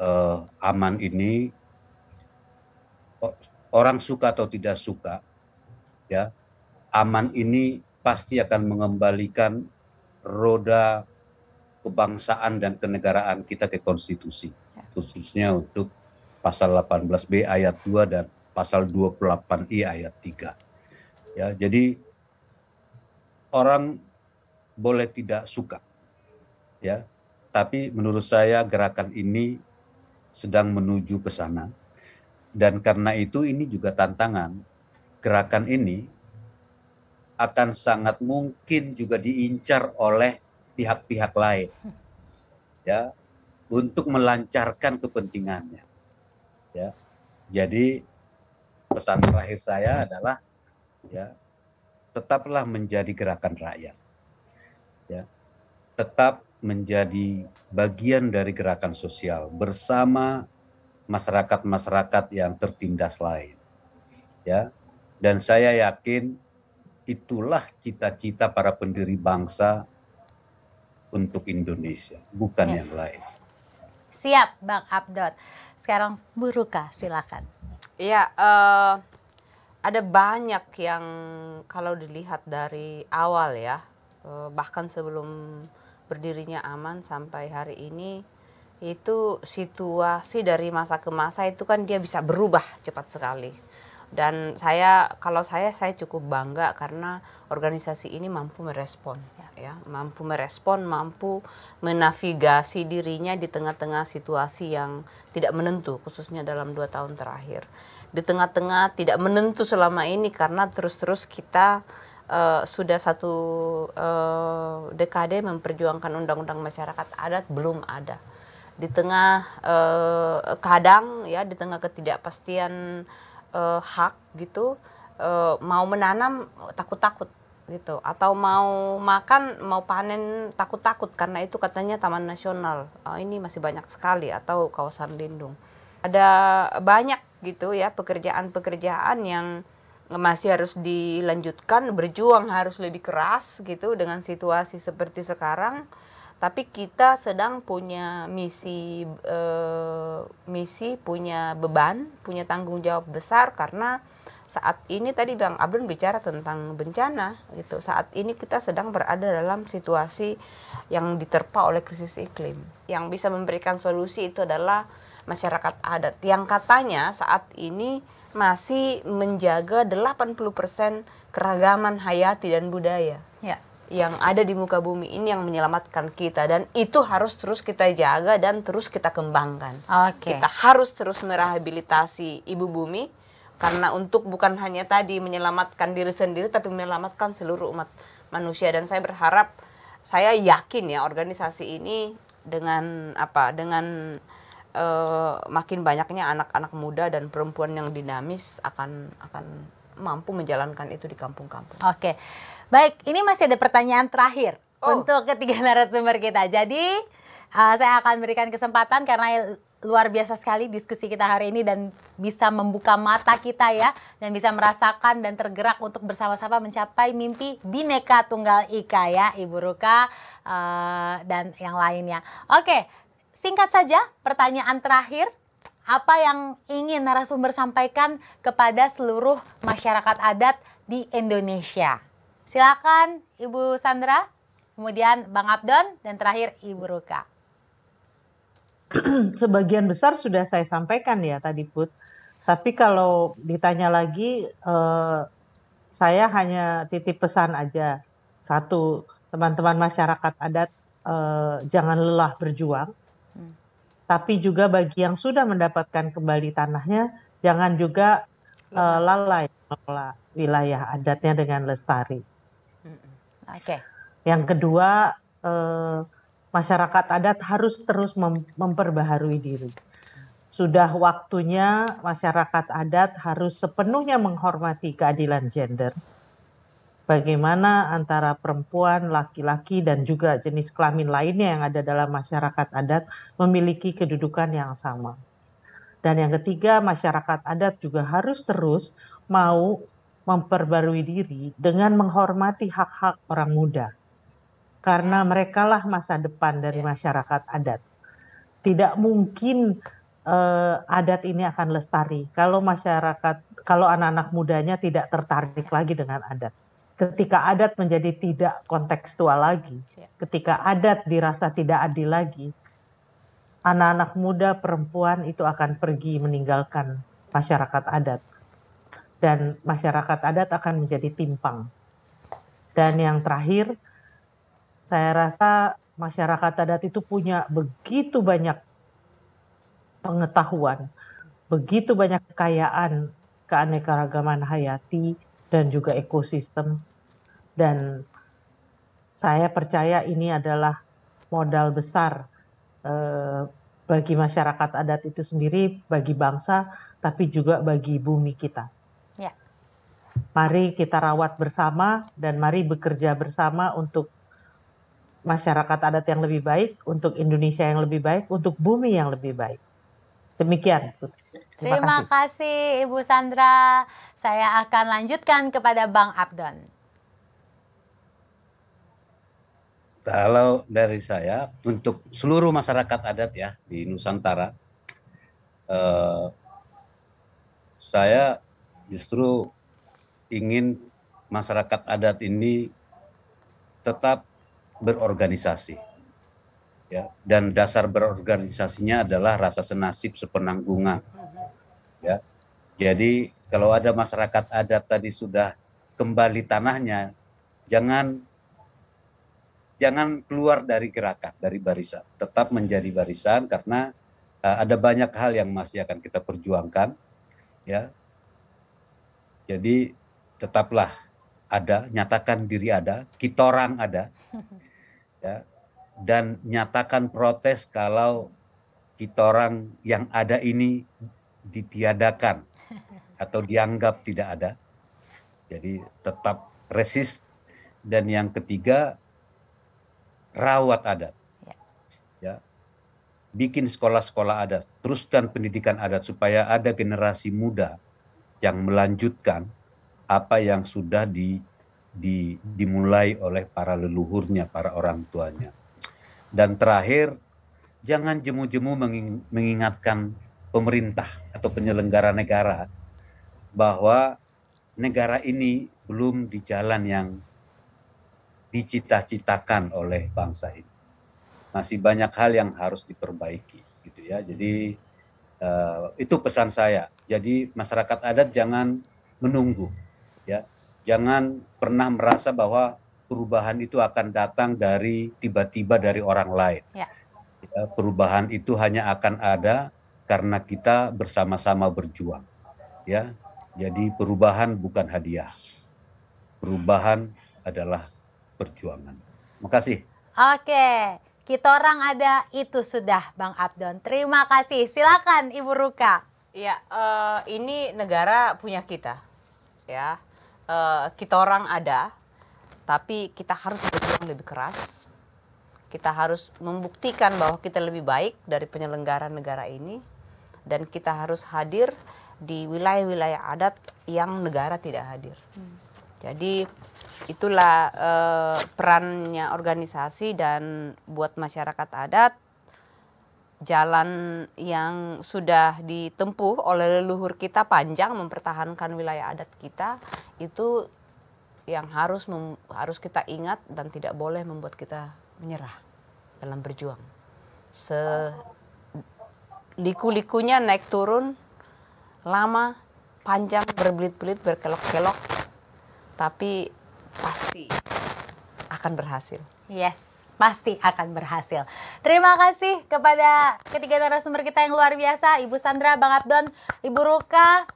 uh, aman ini orang suka atau tidak suka ya aman ini pasti akan mengembalikan roda kebangsaan dan kenegaraan kita ke konstitusi ya. khususnya untuk pasal 18B ayat 2 dan pasal 28I ayat 3 ya jadi orang boleh tidak suka ya tapi menurut saya gerakan ini sedang menuju ke sana. Dan karena itu ini juga tantangan. Gerakan ini akan sangat mungkin juga diincar oleh pihak-pihak lain. Ya, untuk melancarkan kepentingannya. Ya. Jadi pesan terakhir saya adalah ya tetaplah menjadi gerakan rakyat. Ya. Tetap menjadi bagian dari gerakan sosial bersama masyarakat-masyarakat yang tertindas lain. Ya. Dan saya yakin itulah cita-cita para pendiri bangsa untuk Indonesia, bukan ya. yang lain. Siap, Bang Abdot. Sekarang Bu silakan. Iya, uh, ada banyak yang kalau dilihat dari awal ya, uh, bahkan sebelum berdirinya aman sampai hari ini itu situasi dari masa ke masa itu kan dia bisa berubah cepat sekali. Dan saya kalau saya saya cukup bangga karena organisasi ini mampu merespon ya, ya mampu merespon, mampu menavigasi dirinya di tengah-tengah situasi yang tidak menentu khususnya dalam dua tahun terakhir. Di tengah-tengah tidak menentu selama ini karena terus-terus kita uh, sudah satu uh, dekade memperjuangkan undang-undang masyarakat adat belum ada di tengah uh, kadang ya di tengah ketidakpastian uh, hak gitu uh, mau menanam takut-takut gitu atau mau makan mau panen takut-takut karena itu katanya taman nasional oh, ini masih banyak sekali atau kawasan lindung ada banyak gitu ya pekerjaan-pekerjaan yang masih harus dilanjutkan berjuang harus lebih keras gitu dengan situasi seperti sekarang tapi kita sedang punya misi eh, misi punya beban punya tanggung jawab besar karena saat ini tadi Bang Abdul bicara tentang bencana gitu saat ini kita sedang berada dalam situasi yang diterpa oleh krisis iklim yang bisa memberikan solusi itu adalah masyarakat adat yang katanya saat ini masih menjaga 80% keragaman hayati dan budaya ya. yang ada di muka bumi ini yang menyelamatkan kita dan itu harus terus kita jaga dan terus kita kembangkan. Okay. Kita harus terus merehabilitasi ibu bumi karena untuk bukan hanya tadi menyelamatkan diri sendiri tapi menyelamatkan seluruh umat manusia dan saya berharap saya yakin ya organisasi ini dengan apa dengan Eh, makin banyaknya anak-anak muda dan perempuan yang dinamis akan akan mampu menjalankan itu di kampung-kampung. Oke, baik. Ini masih ada pertanyaan terakhir oh. untuk ketiga narasumber kita. Jadi uh, saya akan berikan kesempatan karena luar biasa sekali diskusi kita hari ini dan bisa membuka mata kita ya dan bisa merasakan dan tergerak untuk bersama-sama mencapai mimpi bineka tunggal ika ya Ibu Ruka uh, dan yang lainnya. Oke. Singkat saja, pertanyaan terakhir, apa yang ingin narasumber sampaikan kepada seluruh masyarakat adat di Indonesia? Silakan Ibu Sandra, kemudian Bang Abdon, dan terakhir Ibu Ruka. Sebagian besar sudah saya sampaikan ya tadi Put. Tapi kalau ditanya lagi, eh, saya hanya titip pesan aja. Satu, teman-teman masyarakat adat eh, jangan lelah berjuang tapi juga bagi yang sudah mendapatkan kembali tanahnya jangan juga uh, lalai mengelola wilayah adatnya dengan lestari. Oke. Okay. Yang kedua uh, masyarakat adat harus terus mem memperbaharui diri. Sudah waktunya masyarakat adat harus sepenuhnya menghormati keadilan gender bagaimana antara perempuan, laki-laki, dan juga jenis kelamin lainnya yang ada dalam masyarakat adat memiliki kedudukan yang sama. Dan yang ketiga, masyarakat adat juga harus terus mau memperbarui diri dengan menghormati hak-hak orang muda. Karena merekalah masa depan dari ya. masyarakat adat. Tidak mungkin eh, adat ini akan lestari kalau masyarakat kalau anak-anak mudanya tidak tertarik lagi dengan adat ketika adat menjadi tidak kontekstual lagi, ya. ketika adat dirasa tidak adil lagi, anak-anak muda perempuan itu akan pergi meninggalkan masyarakat adat dan masyarakat adat akan menjadi timpang. Dan yang terakhir, saya rasa masyarakat adat itu punya begitu banyak pengetahuan, begitu banyak kekayaan keanekaragaman hayati dan juga ekosistem. Dan saya percaya ini adalah modal besar eh, bagi masyarakat adat itu sendiri, bagi bangsa, tapi juga bagi bumi kita. Ya. Mari kita rawat bersama dan mari bekerja bersama untuk masyarakat adat yang lebih baik, untuk Indonesia yang lebih baik, untuk bumi yang lebih baik. Demikian, Putri. Terima, kasih. kasih Ibu Sandra. Saya akan lanjutkan kepada Bang Abdon. Kalau dari saya untuk seluruh masyarakat adat ya di Nusantara, eh, saya justru ingin masyarakat adat ini tetap berorganisasi. Ya, dan dasar berorganisasinya adalah rasa senasib sepenanggungan ya. Jadi kalau ada masyarakat adat tadi sudah kembali tanahnya, jangan jangan keluar dari gerakan, dari barisan. Tetap menjadi barisan karena uh, ada banyak hal yang masih akan kita perjuangkan ya. Jadi tetaplah ada, nyatakan diri ada, kita orang ada. Ya. Dan nyatakan protes kalau kita orang yang ada ini ditiadakan atau dianggap tidak ada. Jadi tetap resist dan yang ketiga rawat adat. Ya. ya. Bikin sekolah-sekolah adat, teruskan pendidikan adat supaya ada generasi muda yang melanjutkan apa yang sudah di, di, dimulai oleh para leluhurnya, para orang tuanya. Dan terakhir, jangan jemu-jemu mengingatkan pemerintah atau penyelenggara negara bahwa negara ini belum di jalan yang dicita-citakan oleh bangsa ini. Masih banyak hal yang harus diperbaiki gitu ya. Jadi uh, itu pesan saya. Jadi masyarakat adat jangan menunggu ya. Jangan pernah merasa bahwa perubahan itu akan datang dari tiba-tiba dari orang lain. Ya. Ya, perubahan itu hanya akan ada karena kita bersama-sama berjuang. Ya. Jadi perubahan bukan hadiah. Perubahan adalah perjuangan. Makasih. Oke. Kita orang ada itu sudah Bang Abdon. Terima kasih. Silakan Ibu Ruka. Ya, uh, ini negara punya kita. Ya. Uh, kita orang ada, tapi kita harus berjuang lebih keras. Kita harus membuktikan bahwa kita lebih baik dari penyelenggara negara ini dan kita harus hadir di wilayah-wilayah adat yang negara tidak hadir. Hmm. Jadi itulah uh, perannya organisasi dan buat masyarakat adat jalan yang sudah ditempuh oleh leluhur kita panjang mempertahankan wilayah adat kita itu yang harus mem, harus kita ingat dan tidak boleh membuat kita menyerah dalam berjuang se liku-likunya naik turun lama, panjang, berbelit-belit, berkelok-kelok, tapi pasti akan berhasil. Yes, pasti akan berhasil. Terima kasih kepada ketiga narasumber kita yang luar biasa, Ibu Sandra, Bang Abdon, Ibu Ruka,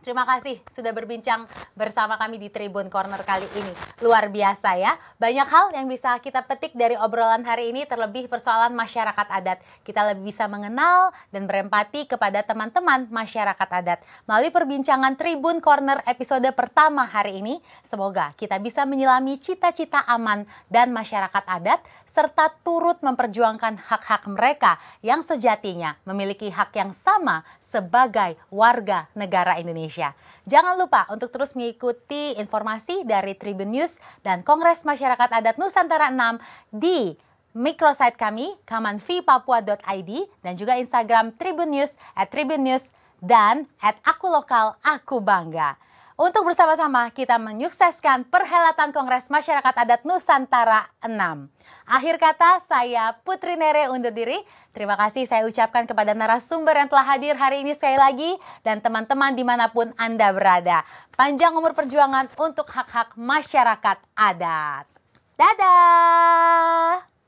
Terima kasih sudah berbincang bersama kami di Tribun Corner kali ini. Luar biasa ya. Banyak hal yang bisa kita petik dari obrolan hari ini terlebih persoalan masyarakat adat. Kita lebih bisa mengenal dan berempati kepada teman-teman masyarakat adat. Melalui perbincangan Tribun Corner episode pertama hari ini, semoga kita bisa menyelami cita-cita aman dan masyarakat adat serta turut memperjuangkan hak-hak mereka yang sejatinya memiliki hak yang sama sebagai warga negara Indonesia. Jangan lupa untuk terus mengikuti informasi dari Tribun News dan Kongres Masyarakat Adat Nusantara 6 di microsite kami kamanvipapua.id dan juga Instagram Tribun News at Tribun News dan at aku lokal aku bangga untuk bersama-sama kita menyukseskan perhelatan Kongres Masyarakat Adat Nusantara 6. Akhir kata, saya Putri Nere undur diri. Terima kasih saya ucapkan kepada narasumber yang telah hadir hari ini sekali lagi dan teman-teman dimanapun Anda berada. Panjang umur perjuangan untuk hak-hak masyarakat adat. Dadah!